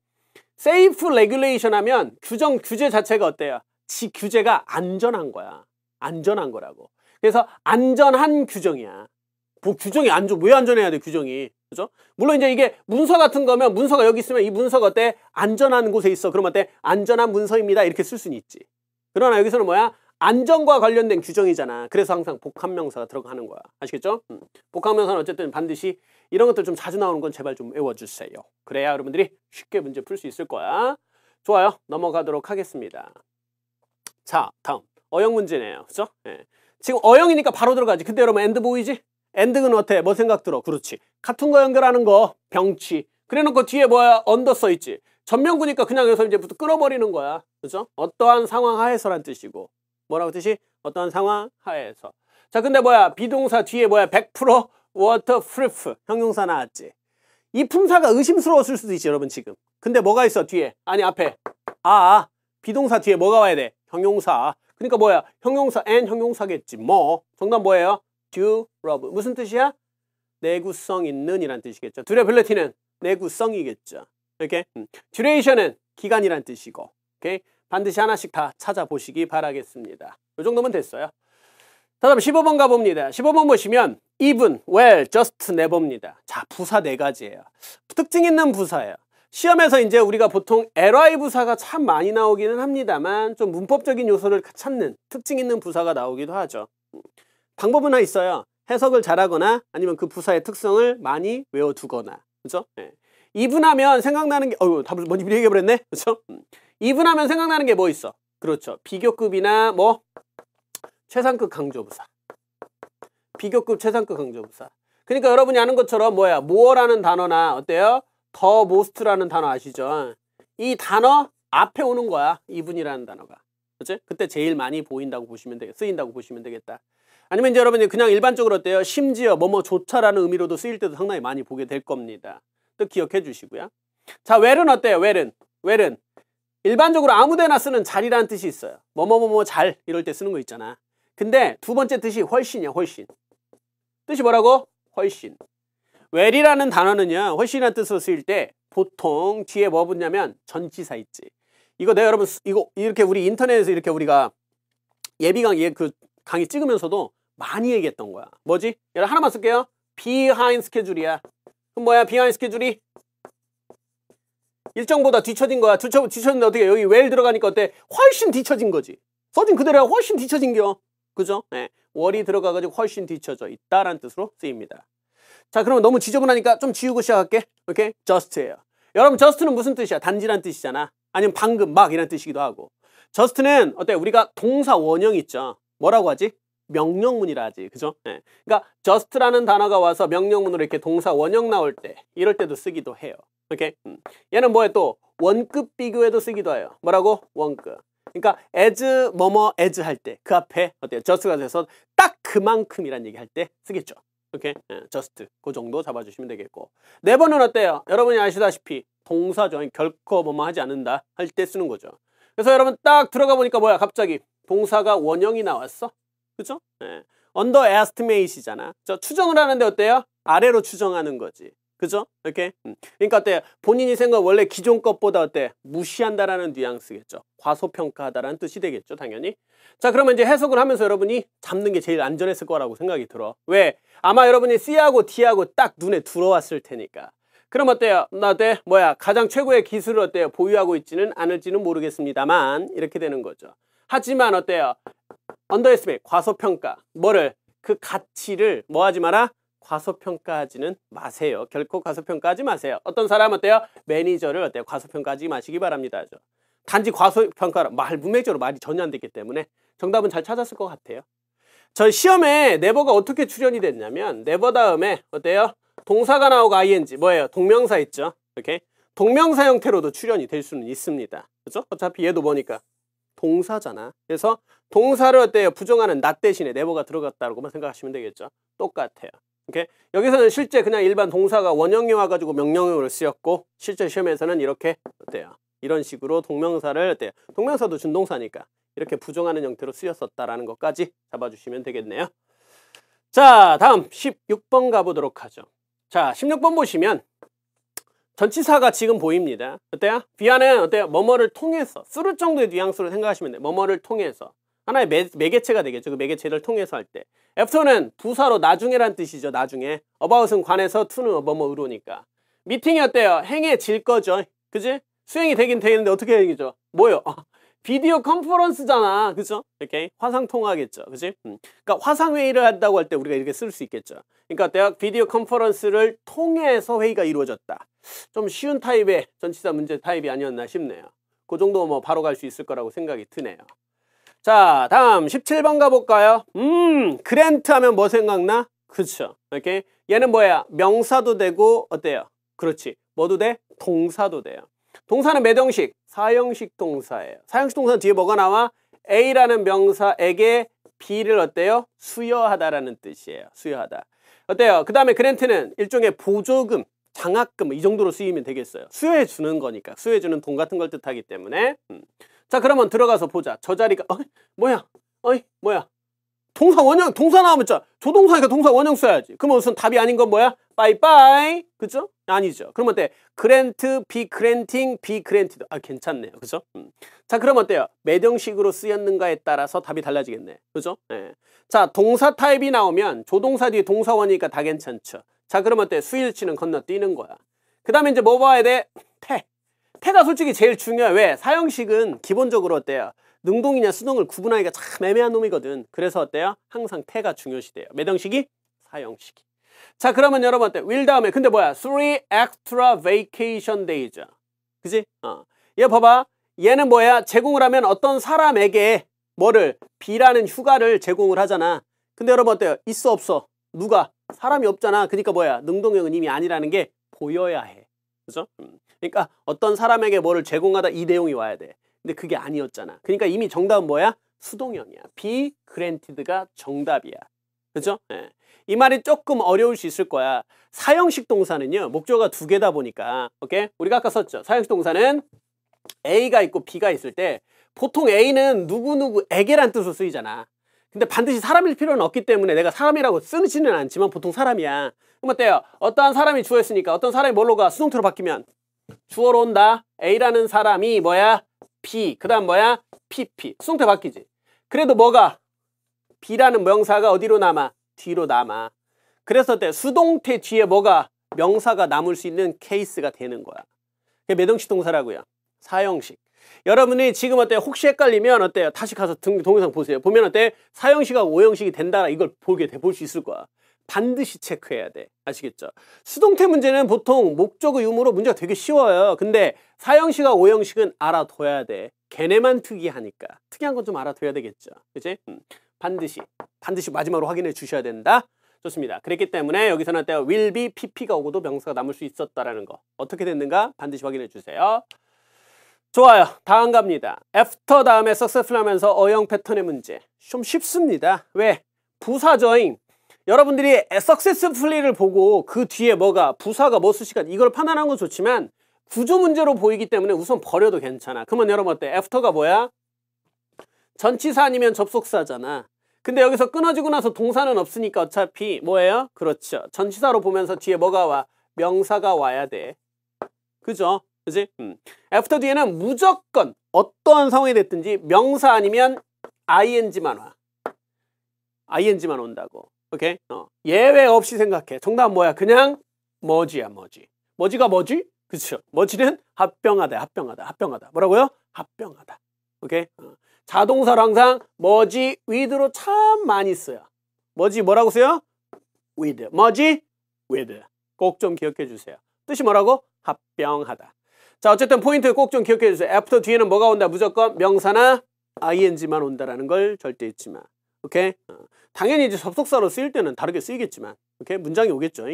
safe regulation 하면 규정 규제 자체가 어때요? 지 규제가 안전한 거야. 안전한 거라고. 그래서 안전한 규정이야. 뭐 규정이 안전 왜 안전해야 돼 규정이 그죠? 물론 이제 이게 문서 같은 거면 문서가 여기 있으면 이 문서가 어때 안전한 곳에 있어 그러면 어때 안전한 문서입니다 이렇게 쓸 수는 있지. 그러나 여기서는 뭐야 안전과 관련된 규정이잖아. 그래서 항상 복합명사가 들어가는 거야. 아시겠죠? 음. 복합명사는 어쨌든 반드시 이런 것들 좀 자주 나오는 건 제발 좀 외워주세요. 그래야 여러분들이 쉽게 문제 풀 수 있을 거야. 좋아요. 넘어가도록 하겠습니다. 자, 다음. 어영 문제네요. 그죠? 네. 지금 어영이니까 바로 들어가지. 근데 여러분 엔드 보이지? 엔드는 어때? 뭐 생각 들어? 그렇지. 같은거 연결하는 거 병치. 그래놓고 뒤에 뭐야? 언더 써있지. 전면구니까 그냥 여기서 이제부터 끊어버리는 거야. 그죠? 렇 어떠한 상황 하에서란 뜻이고. 뭐라고 뜻이? 어떠한 상황 하에서. 자 근데 뭐야? 비동사 뒤에 뭐야? 100% waterproof 형용사 나왔지. 이 품사가 의심스러웠을 수도 있지 여러분 지금 근데 뭐가 있어 뒤에 아니 앞에 아, 아 비동사 뒤에 뭐가 와야 돼 형용사 그러니까 뭐야? 형용사 and 형용사겠지. 뭐. 정답 뭐예요? d u r a b e 무슨 뜻이야? 내구성 있는 이란 뜻이겠죠. durability는 내구성이겠죠. 이렇게 음. duration은 기간이란 뜻이고. 오케이? 반드시 하나씩 다 찾아보시기 바라겠습니다. 이 정도면 됐어요. 다음 15번 가봅니다. 15번 보시면 even, well, just, never입니다. 자, 부사 네 가지예요. 특징 있는 부사예요. 시험에서 이제 우리가 보통 l i 부사가 참 많이 나오기는 합니다만 좀 문법적인 요소를 찾는 특징 있는 부사가 나오기도 하죠. 방법 은 하나 있어요. 해석을 잘하거나 아니면 그 부사의 특성을 많이 외워두거나 그죠? 네. 이분하면 생각나는 게 어유 답을 먼저 미리 얘기해버렸네 그죠? 음. 이분하면 생각나는 게 뭐 있어? 그렇죠. 비교급이나 뭐 최상급 강조부사 비교급 최상급 강조부사 그러니까 여러분이 아는 것처럼 뭐야 뭐라는 단어나 어때요? 더 모스트라는 단어 아시죠? 이 단어 앞에 오는 거야. 이분이라는 단어가. 그치? 그때 제일 많이 보인다고 보시면 되겠, 쓰인다고 보시면 되겠다. 아니면 이제 여러분이 그냥 일반적으로 어때요? 심지어 뭐뭐좋다라는 의미로도 쓰일 때도 상당히 많이 보게 될 겁니다. 또 기억해 주시고요. 자, 웰은 어때요? 웰은. 웰은. 일반적으로 아무데나 쓰는 잘이라는 뜻이 있어요. 뭐뭐뭐뭐 잘 이럴 때 쓰는 거 있잖아. 근데 두 번째 뜻이 훨씬이야, 훨씬. 뜻이 뭐라고? 훨씬. w e 이라는 단어는요 훨씬이라는 뜻으로 쓰일 때 보통 뒤에 뭐 붙냐면 전치사 있지 이거 내가 여러분 이거 이렇게 우리 인터넷에서 이렇게 우리가 예비 강의 그 강의 찍으면서도 많이 얘기했던 거야 뭐지? 얘를 하나만 쓸게요 비하인 스케줄이야 그럼 뭐야 비하인 스케줄이? 일정보다 뒤쳐진 거야 뒤쳐, 뒤쳐진데 어떻게 여기 웰 들어가니까 어때? 훨씬 뒤쳐진 거지 써진 그대로 훨씬 뒤쳐진겨 그죠? 네. 월이 들어가가지고 훨씬 뒤쳐져 있다라는 뜻으로 쓰입니다 자 그러면 너무 지저분하니까 좀 지우고 시작할게 오케이? just예요 여러분 just는 무슨 뜻이야? 단지란 뜻이잖아 아니면 방금 막이런 뜻이기도 하고 just는 어때 우리가 동사 원형 있죠 뭐라고 하지? 명령문이라 하지 그죠? 네. 그러니까 just라는 단어가 와서 명령문으로 이렇게 동사 원형 나올 때 이럴 때도 쓰기도 해요 오케이? 음. 얘는 뭐에 또 원급 비교에도 쓰기도 해요 뭐라고? 원급 그러니까 as 뭐뭐 as 할 때 그 앞에 어때요? just가 돼서 딱 그만큼이란 얘기 할 때 쓰겠죠 이렇게 예, just 그 정도 잡아주시면 되겠고 네 번은 어때요? 여러분이 아시다시피 동사죠. 결코 뭐뭐 하지 않는다 할 때 쓰는 거죠. 그래서 여러분 딱 들어가 보니까 뭐야 갑자기 동사가 원형이 나왔어. 그죠? 예. under estimate이잖아. 저 추정을 하는데 어때요? 아래로 추정하는 거지. 그죠? 이렇게 음. 그러니까 어때 본인이 생각 원래 기존 것보다 어때 무시한다라는 뉘앙스겠죠. 과소평가하다라는 뜻이 되겠죠, 당연히. 자, 그러면 이제 해석을 하면서 여러분이 잡는 게 제일 안전했을 거라고 생각이 들어. 왜? 아마 여러분이 C하고 D하고 딱 눈에 들어왔을 테니까. 그럼 어때요? 나 어때? 뭐야? 가장 최고의 기술을 어때요? 보유하고 있지는 않을지는 모르겠습니다만 이렇게 되는 거죠. 하지만 어때요? 언더에스메 과소평가 뭐를 그 가치를 뭐하지 마라 과소평가하지는 마세요. 결코 과소평가하지 마세요. 어떤 사람 어때요? 매니저를 어때요? 과소평가하지 마시기 바랍니다. 하죠. 단지 과소평가로 말 문맥적으로 말이 전혀 안 됐기 때문에 정답은 잘 찾았을 것 같아요. 저 시험에 네버가 어떻게 출연이 됐냐면 네버 다음에 어때요? 동사가 나오고 ing 뭐예요? 동명사 있죠. 이렇게 동명사 형태로도 출연이 될 수는 있습니다. 그렇죠? 어차피 얘도 뭐니까 동사잖아. 그래서 동사를 어때요? 부정하는 나 대신에 네버가 들어갔다고만 생각하시면 되겠죠. 똑같아요. 오케이? 여기서는 실제 그냥 일반 동사가 원형이 와가지고 명령형으로 쓰였고 실제 시험에서는 이렇게 어때요? 이런 식으로 동명사를 어때요? 동명사도 준동사니까 이렇게 부정하는 형태로 쓰였었다라는 것까지 잡아주시면 되겠네요. 자 다음 16번 가보도록 하죠. 자 16번 보시면 전치사가 지금 보입니다. 어때요? 비아는 어때요? 뭐뭐를 통해서 쓰를 정도의 뉘앙스로 생각하시면 돼요. 뭐뭐를 통해서 하나의 매, 매개체가 되겠죠. 그 매개체를 통해서 할 때. 애프터는 부사로 나중에란 뜻이죠. 나중에. 어바웃은 관해서 투는 어버머 의로니까. 미팅이 어때요? 행해질 거죠. 그지? 수행이 되긴 되는데 겠 어떻게 행이죠? 뭐요? 어, 비디오 컨퍼런스잖아. 그죠? 이렇게 화상통화겠죠. 그지? 음. 그러니까 화상회의를 한다고 할 때 우리가 이렇게 쓸 수 있겠죠. 그러니까 대학 비디오 컨퍼런스를 통해서 회의가 이루어졌다. 좀 쉬운 타입의 전치사 문제 타입이 아니었나 싶네요. 그 정도 뭐 바로 갈 수 있을 거라고 생각이 드네요. 자 다음 17번 가볼까요? 음 그랜트 하면 뭐 생각나? 그쵸 오케이 얘는 뭐야? 명사도 되고 어때요? 그렇지 뭐도 돼? 동사도 돼요 동사는 몇 형식? 사형식 동사예요 사형식 동사 뒤에 뭐가 나와? A라는 명사에게 B를 어때요? 수여하다라는 뜻이에요 수여하다 어때요? 그 다음에 그랜트는 일종의 보조금 장학금 이 정도로 쓰이면 되겠어요 수여해 주는 거니까 수여해 주는 돈 같은 걸 뜻하기 때문에 음. 자 그러면 들어가서 보자 저 자리가 어이 뭐야 어이 뭐야 동사 원형 동사 나오면 자 조동사니까 동사 원형 써야지 그러면 우선 답이 아닌 건 뭐야 빠이빠이 그죠 아니죠 그러면 어때 그랜트 비 그랜팅 비 그랜티드 아 괜찮네요 그죠 음. 자그러면 어때요 매정식으로 쓰였는가에 따라서 답이 달라지겠네 그죠 예. 자 동사 타입이 나오면 조동사 뒤에 동사 원이니까 다 괜찮죠 자그러면 어때 수일치는 건너뛰는 거야 그 다음에 이제 뭐 봐야 돼태 태가 솔직히 제일 중요해 왜? 사형식은 기본적으로 어때요? 능동이냐 수동을 구분하기가 참 애매한 놈이거든 그래서 어때요? 항상 태가 중요시돼요 매형식이 사형식이 자 그러면 여러분 어때? will 다음에 근데 뭐야? three extra vacation days 그지? 어. 얘 봐봐 얘는 뭐야? 제공을 하면 어떤 사람에게 뭐를? 비라는 휴가를 제공을 하잖아 근데 여러분 어때요? 있어 없어? 누가? 사람이 없잖아 그니까 뭐야? 능동형은 이미 아니라는 게 보여야 해 그죠? 음. 그러니까 어떤 사람에게 뭐를 제공하다 이 내용이 와야 돼. 근데 그게 아니었잖아. 그러니까 이미 정답은 뭐야? 수동형이야. be granted가 정답이야. 그죠? 네. 이 말이 조금 어려울 수 있을 거야. 사형식 동사는요. 목조가두 개다 보니까. 오케이? 우리가 아까 썼죠. 사형식 동사는 A가 있고 B가 있을 때 보통 A는 누구누구에게란 뜻으로 쓰이잖아. 근데 반드시 사람일 필요는 없기 때문에 내가 사람이라고 쓰지는 않지만 보통 사람이야. 그럼 어때요? 어떠한 사람이 주어있으니까 어떤 사람이 뭘로 가? 수동태로 바뀌면 주어로 온다. A라는 사람이 뭐야? P. 그 다음 뭐야? PP. 수동태 바뀌지. 그래도 뭐가? B라는 명사가 어디로 남아? 뒤로 남아. 그래서 때 수동태 뒤에 뭐가? 명사가 남을 수 있는 케이스가 되는 거야. 그게 매동식 동사라고요. 사형식. 여러분이 지금 어때요? 혹시 헷갈리면 어때요? 다시 가서 동영상 보세요. 보면 어때? 사형식하고 오형식이 된다. 이걸 보게 돼, 볼 수 있을 거야. 반드시 체크해야 돼. 아시겠죠? 수동태 문제는 보통 목적의 유무로 문제가 되게 쉬워요. 근데 사형식과 오형식은 알아둬야 돼. 걔네만 특이하니까. 특이한 건 좀 알아둬야 되겠죠. 그치? 음. 반드시. 반드시 마지막으로 확인해 주셔야 된다. 좋습니다. 그랬기 때문에 여기서는 때와 will be, pp가 오고도 명사가 남을 수 있었다라는 거. 어떻게 됐는가 반드시 확인해 주세요. 좋아요. 다음 갑니다. after 다음에 successful 하면서 어영 패턴의 문제. 좀 쉽습니다. 왜? 부사적인 여러분들이 successfully를 보고 그 뒤에 뭐가 부사가 뭐 수시간 이걸 판단하는 건 좋지만 구조 문제로 보이기 때문에 우선 버려도 괜찮아. 그러면 여러분 어때? after가 뭐야? 전치사 아니면 접속사잖아. 근데 여기서 끊어지고 나서 동사는 없으니까 어차피 뭐예요? 그렇죠. 전치사로 보면서 뒤에 뭐가 와? 명사가 와야 돼. 그죠? 그지? 음. after 뒤에는 무조건 어떠한 상황이 됐든지 명사 아니면 ing만 와. ing만 온다고. 오케이? 어. 예외 없이 생각해. 정답 뭐야? 그냥 머지야 머지. 머지가 뭐지? 그렇죠. 머지는 합병하다, 합병하다, 합병하다. 뭐라고요? 합병하다. 오케이? 어. 자동사로 항상 머지 위드로 참 많이 써요. 머지 뭐라고 써요? 위드. 머지 위드. 꼭 좀 기억해 주세요. 뜻이 뭐라고? 합병하다. 자 어쨌든 포인트 꼭 좀 기억해 주세요. 애프터 뒤에는 뭐가 온다? 무조건 명사나 ing만 온다라는 걸 절대 잊지 마. 오케이? 어, 당연히 이제 접속사로 쓰일 때는 다르게 쓰이겠지만 오케이? 문장이 오겠죠.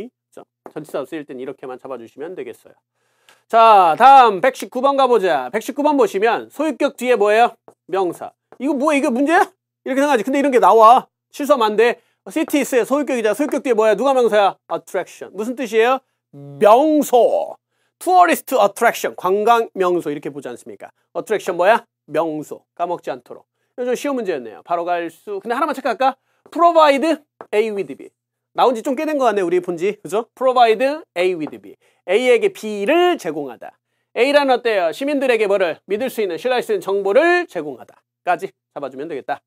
그 전치사로 쓰일 때는 이렇게만 잡아주시면 되겠어요. 자 다음 119번 가보자. 119번 보시면 소유격 뒤에 뭐예요? 명사. 이거 뭐야? 이게 문제야? 이렇게 생각하지. 근데 이런 게 나와. 실수하면 안 돼. 시티스의 소유격이자 소유격 뒤에 뭐야? 누가 명사야? attraction. 무슨 뜻이에요? 명소. tourist 투 t r a c t i o n 관광 명소 이렇게 보지 않습니까? attraction 뭐야? 명소. 까먹지 않도록. 좀 쉬운 문제였네요. 바로 갈 수. 근데 하나만 체크할까? provide A with B. 나온 지좀 꽤된거 같네, 우리 본지. 그죠? provide A with B. A에게 B를 제공하다. A란 어때요? 시민들에게 뭐를 믿을 수 있는, 신뢰할 수 있는 정보를 제공하다. 까지 잡아주면 되겠다.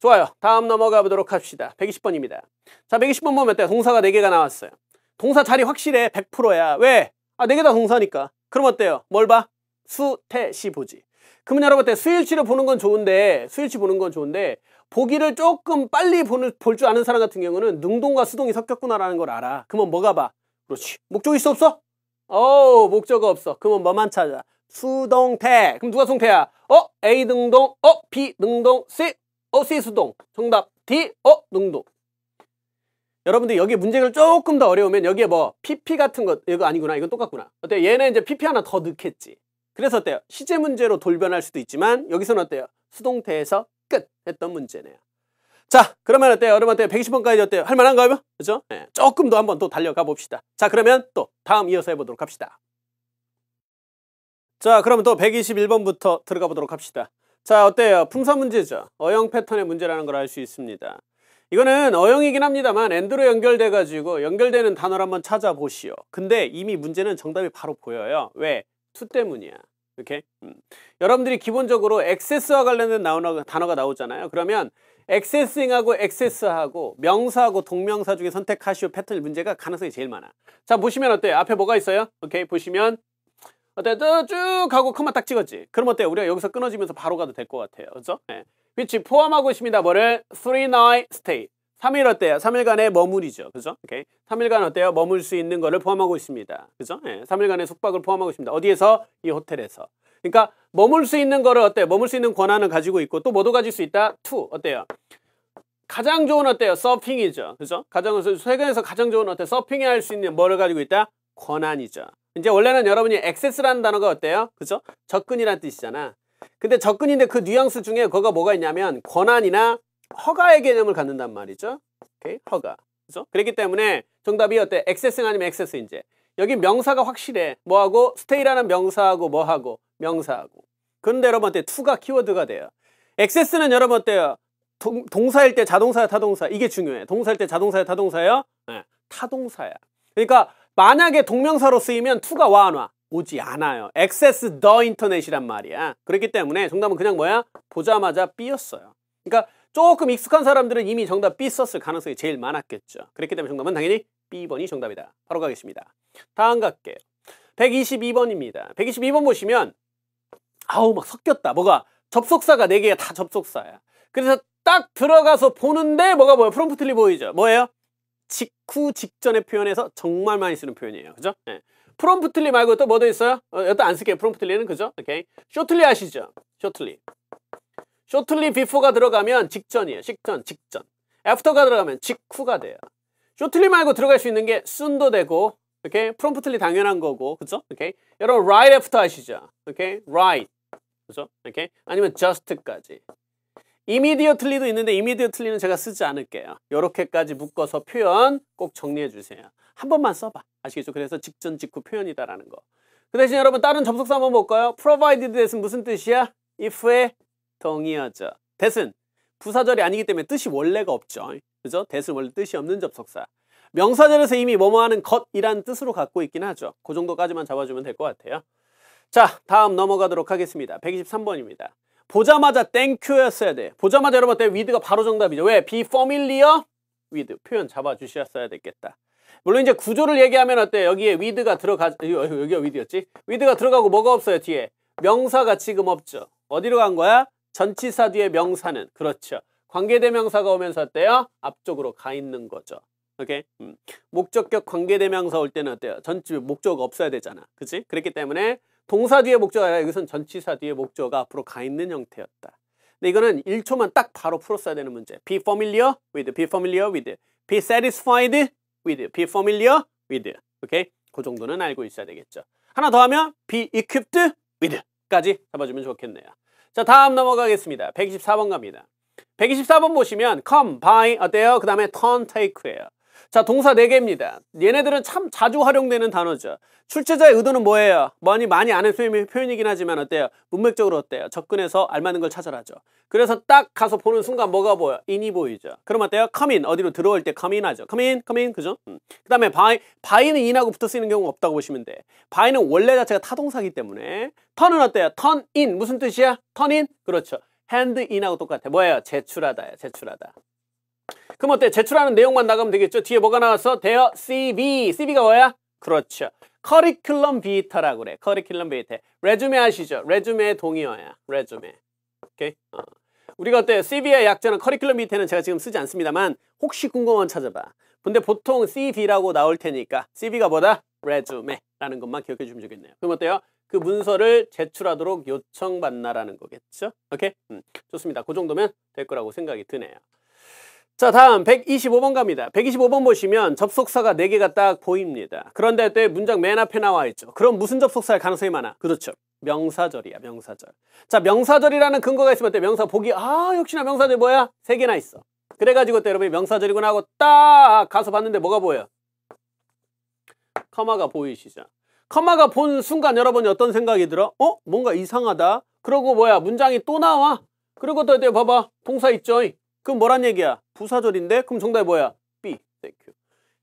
좋아요. 다음 넘어가 보도록 합시다. 120번입니다. 자, 120번 보면 어때요? 동사가 4개가 나왔어요. 동사 자리 확실해. 100%야. 왜? 아, 4개 다 동사니까. 그럼 어때요? 뭘 봐? 수, 태, 시 보지. 그러면 여러분 때 수일치를 보는 건 좋은데 수일치 보는 건 좋은데 보기를 조금 빨리 볼 줄 아는 사람 같은 경우는 능동과 수동이 섞였구나라는 걸 알아. 그러면 뭐가 봐? 그렇지. 목적 있어 없어? 어우 목적 없어. 그러면 뭐만 찾아? 수동태. 그럼 누가 송태야? 어? A 능동, 어? B 능동, C, 어? C 수동. 정답 D, 어? 능동. 여러분들 여기 문제를 조금 더 어려우면 여기에 뭐 PP 같은 것 이거 아니구나 이건 똑같구나 어때 얘는 이제 PP 하나 더 넣겠지 그래서 어때요? 시제 문제로 돌변할 수도 있지만 여기서는 어때요? 수동태에서 끝 했던 문제네요. 자 그러면 어때요? 여러분한테 120번까지 어때요? 할만한가요? 그죠? 네, 조금 더 한번 더 달려가 봅시다. 자 그러면 또 다음 이어서 해보도록 합시다. 자 그러면 또 121번부터 들어가 보도록 합시다. 자 어때요? 풍선 문제죠. 어영 패턴의 문제라는 걸 알 수 있습니다. 이거는 어영이긴 합니다만 엔드로 연결돼 가지고 연결되는 단어를 한번 찾아보시오. 근데 이미 문제는 정답이 바로 보여요. 왜? to 때문이야. 이렇게 음. 여러분들이 기본적으로 액세스와 관련된 나오는 단어가 나오잖아요. 그러면 액세싱하고 액세스하고 명사하고 동명사 중에 선택하시오 패턴 문제가 가능성이 제일 많아. 자 보시면 어때요? 앞에 뭐가 있어요? 오케이 보시면 어때? 쭉 하고 커마 딱 찍었지. 그럼 어때? 우리가 여기서 끊어지면서 바로 가도 될 것 같아요. 그렇죠? 네. 위치 포함하고 있습니다. 뭐를? three night stay. 3일 어때요? 3일간의 머물이죠. 그죠? 오케이. 3일간 어때요? 머물 수 있는 거를 포함하고 있습니다. 그죠? 예. 3일간의 숙박을 포함하고 있습니다. 어디에서? 이 호텔에서. 그러니까 머물 수 있는 거를 어때요? 머물 수 있는 권한을 가지고 있고 또 뭐도 가질 수 있다? 2. 어때요? 가장 좋은 어때요? 서핑이죠. 그죠? 가장 세계에서 가장 좋은 어때요? 서핑이 할수 있는 뭐를 가지고 있다? 권한이죠. 이제 원래는 여러분이 액세스라는 단어가 어때요? 그죠? 접근이란 뜻이잖아. 근데 접근인데 그 뉘앙스 중에 그거가 뭐가 있냐면 권한이나 허가의 개념을 갖는단 말이죠. 오케이? 허가. 그죠? 그렇기 때문에 정답이 어때? 액세스는 아니면 액세스 인제. 여기 명사가 확실해. 뭐하고 스테이라는 명사하고 뭐하고 명사하고. 그런데 여러분 한테 투가 키워드가 돼요. 액세스는 여러분 어때요? 동, 사일때 자동사야 타동사 이게 중요해 동사일 때 자동사야 타동사예요 네, 타동사야 그러니까 만약에 동명사로 쓰이면 투가 와 안 와 오지 않아요 액세스 더인터넷이란 말이야 그렇기 때문에 정답은 그냥 뭐야 보자마자 B였어요 그러니까 조금 익숙한 사람들은 이미 정답 B 썼을 가능성이 제일 많았겠죠. 그랬기 때문에 정답은 당연히 B번이 정답이다. 바로 가겠습니다. 다음 갈게요. 122번입니다. 122번 보시면 아우 막 섞였다. 뭐가 접속사가 4개가 다 접속사야. 그래서 딱 들어가서 보는데 뭐가 뭐야프롬프틀리 보이죠? 뭐예요? 직후 직전의 표현에서 정말 많이 쓰는 표현이에요. 그죠? 네. 프롬프틀리 말고 또 뭐도 있어요? 어, 여기안 쓸게요. 프롬프틀리는 그죠? 오케이. 쇼틀리 아시죠? 쇼틀리. 쇼틀리 비포가 들어가면 직전이에요. 직전, 직전. 애프터가 들어가면 직후가 돼요. 쇼틀리 말고 들어갈 수 있는 게 순도 되고 이렇게 프롬프틀리 당연한 거고. 그죠? 이렇게 여러분 right after 아시죠? 오케이? right. 그죠? 이렇게 아니면 just까지. immediately도 있는데 immediately는 제가 쓰지 않을게요. 이렇게까지 묶어서 표현 꼭 정리해 주세요. 한 번만 써봐. 아시겠죠? 그래서 직전 직후 표현이다라는 거. 그 대신 여러분 다른 접속사 한번 볼까요? provided 대신 무슨 뜻이야? if의 동의하죠 대은 부사절이 아니기 때문에 뜻이 원래가 없죠. 그죠? 대은 원래 뜻이 없는 접속사. 명사절에서 이미 뭐뭐하는 것이란 뜻으로 갖고 있긴 하죠. 그 정도까지만 잡아주면 될 것 같아요. 자, 다음 넘어가도록 하겠습니다. 123번입니다. 보자마자 땡큐였어야 돼. 보자마자 여러분 때 위드가 바로 정답이죠. 왜? be familiar with 표현 잡아주셨어야 됐겠다. 물론 이제 구조를 얘기하면 어때? 요 여기에 위드가 들어가 여기가 위드였지? 위드가 들어가고 뭐가 없어요 뒤에 명사가 지금 없죠. 어디로 간 거야? 전치사 뒤에 명사는 그렇죠. 관계대명사가 오면서 어때요? 앞쪽으로 가 있는 거죠. 오케이? 음. 목적격 관계대명사 올 때는 어때요? 전치 목적 없어야 되잖아. 그치? 그렇기 때문에 동사 뒤에 목적 아니라 여기선 전치사 뒤에 목적 앞으로 가 있는 형태였다. 근데 이거는 1초만 딱 바로 풀었어야 되는 문제. Be familiar with, be familiar with, be satisfied with, be familiar with. 오케이? 그 정도는 알고 있어야 되겠죠. 하나 더 하면 be equipped with까지 잡아주면 좋겠네요. 자 다음 넘어가겠습니다. 124번 갑니다. 124번 보시면 come, buy 어때요? 그 다음에 turn, take예요. 자, 동사 4개입니다. 얘네들은 참 자주 활용되는 단어죠. 출제자의 의도는 뭐예요? 많이 많이 아는 표현이긴 하지만 어때요? 문맥적으로 어때요? 접근해서 알맞는 걸 찾아라죠. 그래서 딱 가서 보는 순간 뭐가 보여? 인이 보이죠. 그럼 어때요? come in. 어디로 들어올 때 come in 하죠. come in, come in. 그죠? 음. 그 다음에 by, by는 in하고 붙어 쓰이는 경우가 없다고 보시면 돼. by는 원래 자체가 타동사기 때문에 턴은 어때요? turn in. 무슨 뜻이야? turn in? 그렇죠. hand in하고 똑같아. 뭐예요? 제출하다야. 제출하다. 그럼 어때? 제출하는 내용만 나가면 되겠죠? 뒤에 뭐가 나와서 대어 CV. CV가 뭐야? 그렇죠. 커리큘럼 비타라고 그래. 커리큘럼 비타. 레주메 아시죠? 레주메 동의어야. 레주메. 오케이? 어. 우리가 어때? CV의 약자는 커리큘럼 비타는 제가 지금 쓰지 않습니다만 혹시 궁금한 찾아봐. 근데 보통 CV라고 나올 테니까 CV가 뭐다? 레주메라는 것만 기억해 주면 좋겠네요. 그럼 어때요? 그 문서를 제출하도록 요청받나라는 거겠죠? 오케이? 음, 좋습니다. 그 정도면 될 거라고 생각이 드네요. 자 다음 125번 갑니다. 125번 보시면 접속사가 4개가 딱 보입니다. 그런데 때 문장 맨 앞에 나와 있죠. 그럼 무슨 접속사일 가능성이 많아? 그렇죠. 명사절이야 명사절. 자 명사절이라는 근거가 있으면 때 명사 보기 아 역시나 명사절 뭐야? 3개나 있어. 그래가지고 때 여러분이 명사절이구나 하고 딱 가서 봤는데 뭐가 보여? 커마가 보이시죠? 커마가 본 순간 여러분이 어떤 생각이 들어? 어? 뭔가 이상하다. 그러고 뭐야 문장이 또 나와. 그리고 또 봐봐 동사 있죠? 그럼 뭐란 얘기야? 부사절인데? 그럼 정답이 뭐야? B. 땡큐.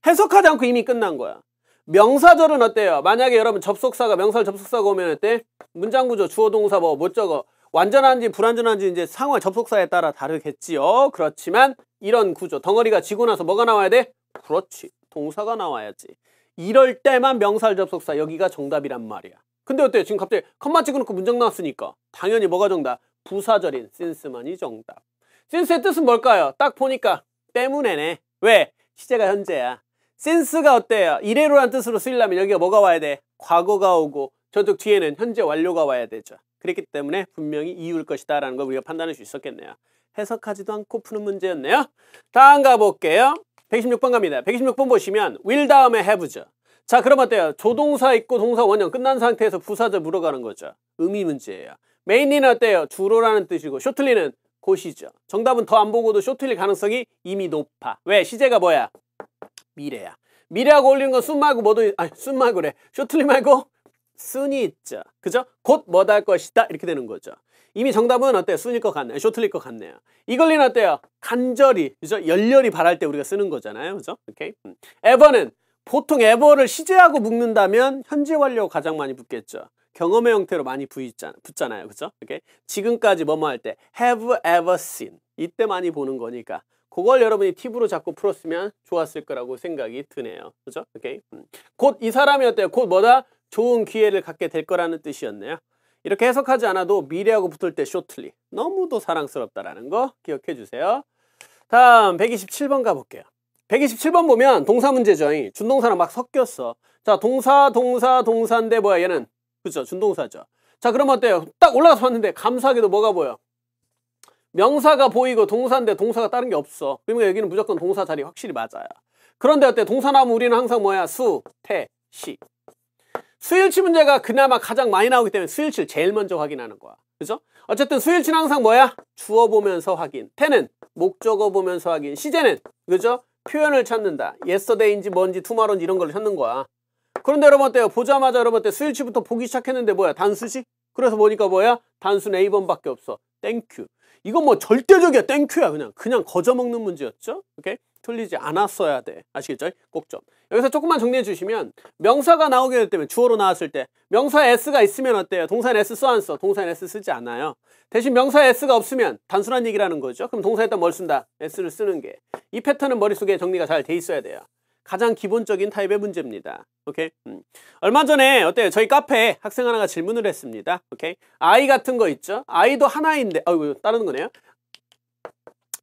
해석하지 않고 이미 끝난 거야. 명사절은 어때요? 만약에 여러분 접속사가 명사 접속사가 오면 어때? 문장 구조, 주어 동사 뭐 못 적어. 완전한지 불완전한지 이제 상황 접속사에 따라 다르겠지요. 그렇지만 이런 구조 덩어리가 지고 나서 뭐가 나와야 돼? 그렇지. 동사가 나와야지. 이럴 때만 명사 접속사 여기가 정답이란 말이야. 근데 어때요? 지금 갑자기 컴마 찍어놓고 문장 나왔으니까 당연히 뭐가 정답? 부사절인 센스만이 정답. since의 뜻은 뭘까요? 딱 보니까 때문에네. 왜? 시제가 현재야. since가 어때요? 이래로란 뜻으로 쓰이려면 여기가 뭐가 와야 돼? 과거가 오고 저쪽 뒤에는 현재 완료가 와야 되죠. 그렇기 때문에 분명히 이유일 것이다 라는 걸 우리가 판단할 수 있었겠네요. 해석하지도 않고 푸는 문제였네요. 다음 가볼게요. 116번 갑니다. 116번 보시면 will 다음에 have죠. 자 그럼 어때요? 조동사 있고 동사 원형 끝난 상태에서 부사절 물어가는 거죠. 의미 문제예요. mainly는 어때요? 주로라는 뜻이고 shortly는 곳이죠 정답은 더 안 보고도 쇼트일 가능성이 이미 높아. 왜? 시제가 뭐야? 미래야. 미래하고 올리는 건 순마하고 뭐도 아니 순마고래. 쇼트리 말고 순이 있죠. 그죠? 곧 뭐다 할 것이다 이렇게 되는 거죠. 이미 정답은 어때요? 순일 것 같네요. 쇼트릴것 같네요. 이걸리는 어때요? 간절히, 그죠? 열렬히 바랄 때 우리가 쓰는 거잖아요. 그죠? 오케이. 음. e 는 보통 에버를 시제하고 묶는다면 현재 완료 가장 많이 붙겠죠. 경험의 형태로 많이 붙잖아요. 그렇죠? 이렇게 지금까지 뭐뭐 할 때 have ever seen 이때 많이 보는 거니까 그걸 여러분이 팁으로 자꾸 풀었으면 좋았을 거라고 생각이 드네요. 그죠? 오케이. 곧이 사람이 어때요? 곧 뭐다? 좋은 기회를 갖게 될 거라는 뜻이었네요. 이렇게 해석하지 않아도 미래하고 붙을 때쇼 h 리 너무도 사랑스럽다라는 거 기억해 주세요. 다음 127번 가볼게요. 127번 보면 동사 문제죠. 준동사랑 막 섞였어. 자 동사 동사 동사인데 뭐야 얘는 그렇죠. 준동사죠. 자, 그럼 어때요? 딱 올라가서 봤는데 감사하게도 뭐가 보여? 명사가 보이고 동사인데 동사가 다른 게 없어. 그러니까 여기는 무조건 동사 자리 확실히 맞아요. 그런데 어때? 동사 나오면 우리는 항상 뭐야? 수, 태, 시. 수일치 문제가 그나마 가장 많이 나오기 때문에 수일치를 제일 먼저 확인하는 거야. 그죠? 어쨌든 수일치는 항상 뭐야? 주어 보면서 확인. 태는 목적어 보면서 확인. 시제는 그죠? 표현을 찾는다. 예스터데이인지 뭔지 투마론지 이런 걸 찾는 거야. 그런데 여러분 어때요? 보자마자 여러분 어때요? 수일치부터 보기 시작했는데 뭐야? 단수지? 그래서 보니까 뭐야? 단순 A번밖에 없어. 땡큐. 이건 뭐 절대적이야. 땡큐야 그냥. 그냥 거저먹는 문제였죠. 오케이? 틀리지 않았어야 돼. 아시겠죠? 꼭 좀. 여기서 조금만 정리해 주시면 명사가 나오게 될 때면 주어로 나왔을 때 명사 s가 있으면 어때요? 동사 s 써 안 써? 동사 s 쓰지 않아요. 대신 명사 s가 없으면 단순한 얘기라는 거죠. 그럼 동사에 일단 뭘 쓴다? s를 쓰는 게. 이 패턴은 머릿속에 정리가 잘 돼 있어야 돼요. 가장 기본적인 타입의 문제입니다. 오케이. 음. 얼마 전에 어때요? 저희 카페에 학생 하나가 질문을 했습니다. 오케이. 아이 같은 거 있죠? 아이도 하나인데, 아이고 따르는 거네요.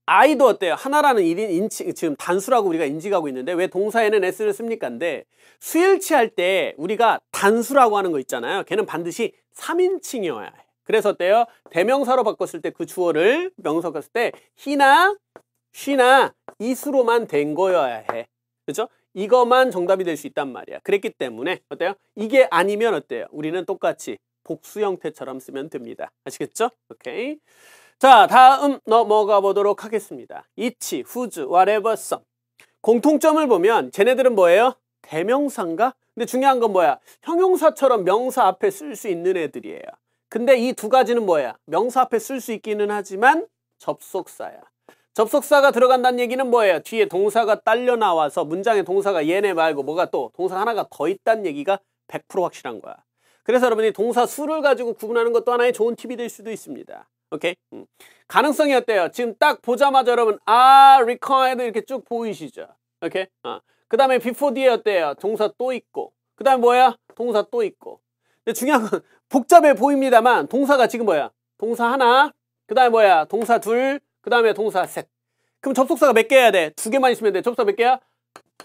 아이도 어때요? 하나라는 1인 인치, 지금 단수라고 우리가 인식하고 있는데 왜 동사에는 s를 씁니까?인데 수일치할 때 우리가 단수라고 하는 거 있잖아요. 걔는 반드시 3인칭이어야 해. 그래서 어때요? 대명사로 바꿨을 때 그 주어를 명사 바꿨을 때 히나, 쉬나, 이수로만 된 거여야 해. 그렇죠? 이것만 정답이 될 수 있단 말이야. 그랬기 때문에 어때요? 이게 아니면 어때요? 우리는 똑같이 복수 형태처럼 쓰면 됩니다. 아시겠죠? 오케이. 자, 다음 넘어가 보도록 하겠습니다. 이치, 후즈, 와레버 썸. 공통점을 보면 쟤네들은 뭐예요? 대명사인가? 근데 중요한 건 뭐야? 형용사처럼 명사 앞에 쓸 수 있는 애들이에요. 근데 이 두 가지는 뭐야? 명사 앞에 쓸 수 있기는 하지만 접속사야. 접속사가 들어간다는 얘기는 뭐예요? 뒤에 동사가 딸려 나와서 문장에 동사가 얘네 말고 뭐가 또 동사 하나가 더 있다는 얘기가 100% 확실한 거야. 그래서 여러분이 동사 수를 가지고 구분하는 것도 하나의 좋은 팁이 될 수도 있습니다. 오케이? 음. 가능성이 어때요? 지금 딱 보자마자 여러분 아, required 이렇게 쭉 보이시죠? 오케이? 어. 그 다음에 before 뒤에 어때요? 동사 또 있고 그 다음에 뭐야? 동사 또 있고 근데 중요한 건 (laughs) 복잡해 보입니다만 동사가 지금 뭐야? 동사 하나 그 다음에 뭐야? 동사 둘그 다음에 동사 셋. 그럼 접속사가 몇 개야 돼? 두 개만 있으면 돼. 접속사 몇 개야?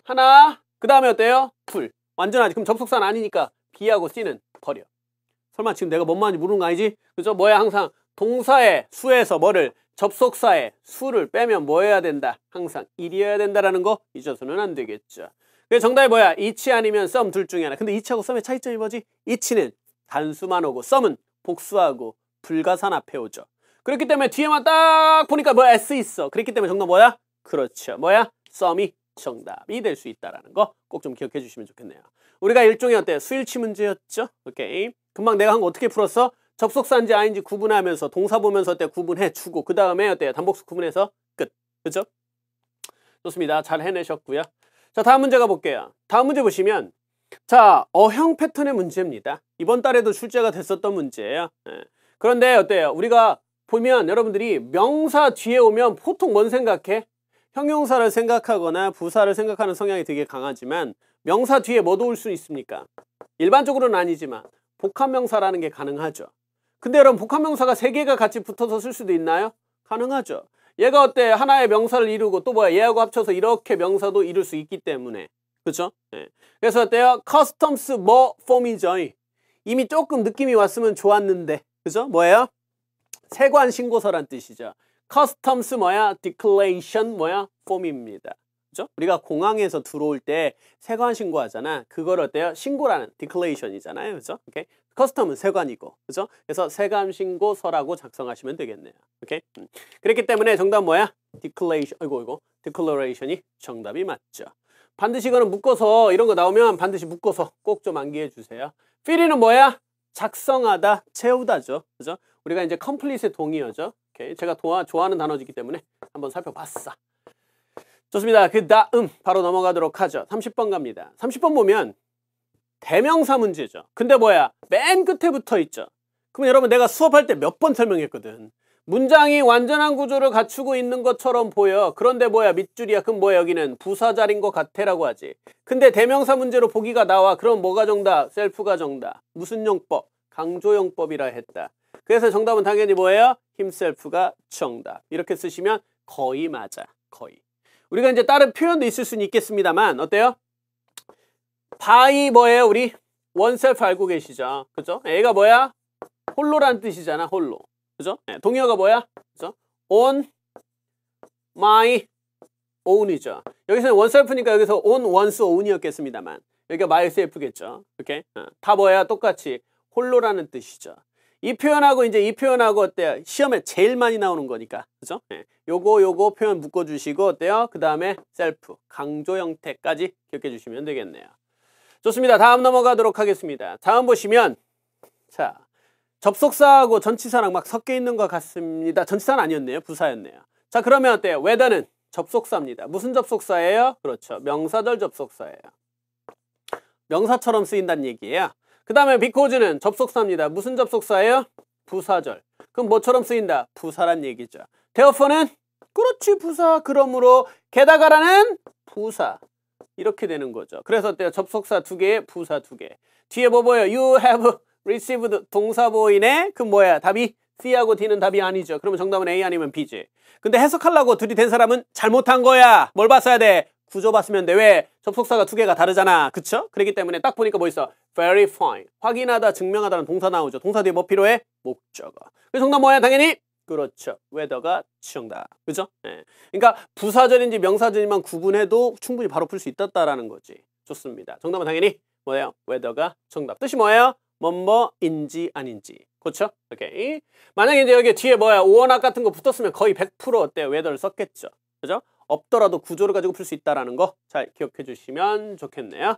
하나. 그 다음에 어때요? 둘. 완전하지. 그럼 접속사는 아니니까 B하고 C는 버려. 설마 지금 내가 뭔 말인지 모르는 거 아니지? 그죠? 뭐야 항상 동사의 수에서 뭐를 접속사의 수를 빼면 뭐해야 된다? 항상 1이어야 된다라는 거 잊어서는 안 되겠죠. 그 정답이 뭐야? 이치 아니면 썸 둘 중에 하나. 근데 이치하고 썸의 차이점이 뭐지? 이치는 단수만 오고 썸은 복수하고 불가산 앞에 오죠. 그렇기 때문에 뒤에만 딱 보니까 뭐 S 있어. 그렇기 때문에 정답 뭐야? 그렇죠. 뭐야? 썸이 정답이 될 수 있다라는 거 꼭 좀 기억해 주시면 좋겠네요. 우리가 일종의 어때? 수일치 문제였죠? 오케이. 금방 내가 한 거 어떻게 풀었어? 접속사인지 아닌지 구분하면서 동사 보면서 어때? 구분해 주고 그 다음에 어때? 요 단복수 구분해서 끝. 그죠? 좋습니다. 잘 해내셨고요. 자, 다음 문제 가볼게요. 다음 문제 보시면 자, 어형 패턴의 문제입니다. 이번 달에도 출제가 됐었던 문제예요. 네. 그런데 어때요? 우리가 보면 여러분들이 명사 뒤에 오면 보통 뭔 생각해? 형용사를 생각하거나 부사를 생각하는 성향이 되게 강하지만 명사 뒤에 뭐도올 수 있습니까? 일반적으로는 아니지만 복합명사라는 게 가능하죠. 근데 여러분 복합명사가 세 개가 같이 붙어서 쓸 수도 있나요? 가능하죠. 얘가 어때 하나의 명사를 이루고 또 뭐야 얘하고 합쳐서 이렇게 명사도 이룰 수 있기 때문에 그렇죠? 네. 그래서 어때요? 커스텀스 뭐 폼이죠. 이미 조금 느낌이 왔으면 좋았는데 그죠? 뭐예요? 세관 신고서란 뜻이죠. 커스텀스 뭐야? 디클레이션 뭐야? 폼입니다. 그죠? 우리가 공항에서 들어올 때 세관 신고하잖아. 그걸 어때요? 신고라는 디클레이션이잖아요. 그죠? 오케이. 커스텀은 세관이고. 그죠? 그래서 세관 신고서라고 작성하시면 되겠네요. 오케이. 음. 그렇기 때문에 정답 뭐야? 디클레이션. 아이고 아이고. 디클레레이션이 정답이 맞죠. 반드시 이거는 묶어서 이런 거 나오면 반드시 묶어서 꼭좀 암기해 주세요. 필이는 뭐야? 작성하다, 채우다죠. 그죠? 우리가 이제 컴플릿의 동의어죠. 오케이. 제가 도와, 좋아하는 단어이기 때문에 한번 살펴봤어. 좋습니다. 그 다음 바로 넘어가도록 하죠. 30번 갑니다. 30번 보면 대명사 문제죠. 근데 뭐야? 맨 끝에 붙어 있죠. 그럼 여러분 내가 수업할 때 몇 번 설명했거든. 문장이 완전한 구조를 갖추고 있는 것처럼 보여. 그런데 뭐야 밑줄이야. 그럼 뭐야 여기는 부사절인 것같아라고 하지. 근데 대명사 문제로 보기가 나와. 그럼 뭐가 정답? 셀프가 정답. 무슨 용법? 강조용법이라 했다. 그래서 정답은 당연히 뭐예요? 힘셀프가 정답. 이렇게 쓰시면 거의 맞아. 거의. 우리가 이제 다른 표현도 있을 수는 있겠습니다만 어때요? 바이 뭐예요? 우리 원셀프 알고 계시죠? 그죠? 애가 뭐야? 홀로란 뜻이잖아. 홀로. 그죠? 네, 동요가 뭐야? 그죠? on my own이죠. 여기서는 원셀프니까 여기서 on one's o w n 이었겠습니다만 여기가 마 y 셀프겠죠 이렇게 어, 다 뭐야? 똑같이 홀로라는 뜻이죠. 이 표현하고 이제 이 표현하고 어때요? 시험에 제일 많이 나오는 거니까. 그죠? 예. 요거 요거 표현 묶어 주시고 어때요? 그다음에 셀프 강조 형태까지 기억해 주시면 되겠네요. 좋습니다. 다음 넘어가도록 하겠습니다. 다음 보시면 자, 접속사하고 전치사랑 막 섞여 있는 것 같습니다. 전치사는 아니었네요. 부사였네요. 자, 그러면 어때요? 웨더는 접속사입니다. 무슨 접속사예요? 그렇죠. 명사절 접속사예요. 명사처럼 쓰인다는 얘기예요. 그 다음에 비코즈는 접속사입니다. 무슨 접속사예요? 부사절. 그럼 뭐처럼 쓰인다? 부사란 얘기죠. 대어퍼는 그렇지 부사 그러므로 게다가라는 부사 이렇게 되는 거죠. 그래서 때요 접속사 두 개, 에 부사 두 개. 뒤에 뭐 보여요? You have received 동사 보이네. 그 뭐야? 답이 C하고 D는 답이 아니죠. 그러면 정답은 A 아니면 B지. 근데 해석하려고 둘이 된 사람은 잘못한 거야. 뭘 봤어야 돼? 구조 봤으면 돼. 왜? 접속사가 두 개가 다르잖아. 그쵸? 그렇기 때문에 딱 보니까 뭐 있어? verify. 확인하다, 증명하다는 동사 나오죠. 동사 뒤에 뭐 필요해? 목적어. 그 정답 뭐야? 당연히 그렇죠. 웨더가 정답. 그죠? 네. 그러니까 부사절인지 명사절인만 구분해도 충분히 바로 풀 수 있다라는 거지. 좋습니다. 정답은 당연히 뭐예요? 웨더가 정답. 뜻이 뭐예요? 뭐뭐인지 아닌지. 그렇죠? 오케이. 만약에 이제 여기 뒤에 뭐야? 오원학 같은 거 붙었으면 거의 100% 어때요? 웨더를 썼겠죠. 그죠? 없더라도 구조를 가지고 풀 수 있다는 라 거잘 기억해 주시면 좋겠네요.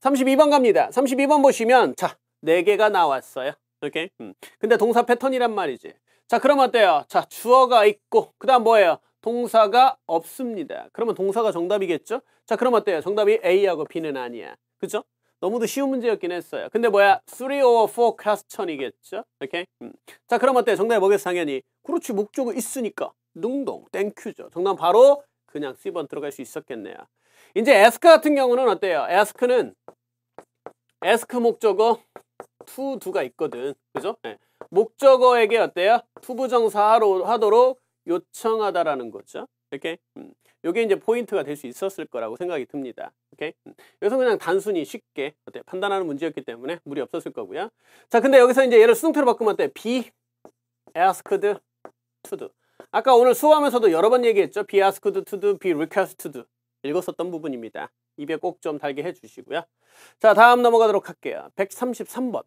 32번 갑니다. 32번 보시면 자, 4개가 나왔어요. 이렇게. 음. 근데 동사 패턴이란 말이지. 자, 그럼 어때요? 자, 주어가 있고 그 다음 뭐예요? 동사가 없습니다. 그러면 동사가 정답이겠죠? 자, 그럼 어때요? 정답이 A하고 B는 아니야. 그죠? 너무도 쉬운 문제였긴 했어요. 근데 뭐야? 3 or 4 question이겠죠? 오케이? 음. 자, 그럼 어때? 정답이 뭐겠어? 당연히. 그렇지, 목적어 있으니까. 능동, 땡큐죠. 정답 바로 그냥 C번 들어갈 수 있었겠네요. 이제 에스크 같은 경우는 어때요? 에스크는 에스크 목적어 to do가 있거든. 그죠? 네. 목적어에게 어때요? 투부정사로 하도록 요청하다라는 거죠. 이렇게 음. 요게 이제 포인트가 될 수 있었을 거라고 생각이 듭니다. 오케이? 여기서 음, 그냥 단순히 쉽게 어때? 판단하는 문제였기 때문에 무리 없었을 거고요. 자, 근데 여기서 이제 얘를 수동태로 바꾸면 어때? be asked to do. 아까 오늘 수업하면서도 여러 번 얘기했죠. be asked to do, be requested. 읽었었던 부분입니다. 입에 꼭 좀 달게 해주시고요. 자, 다음 넘어가도록 할게요. 133번.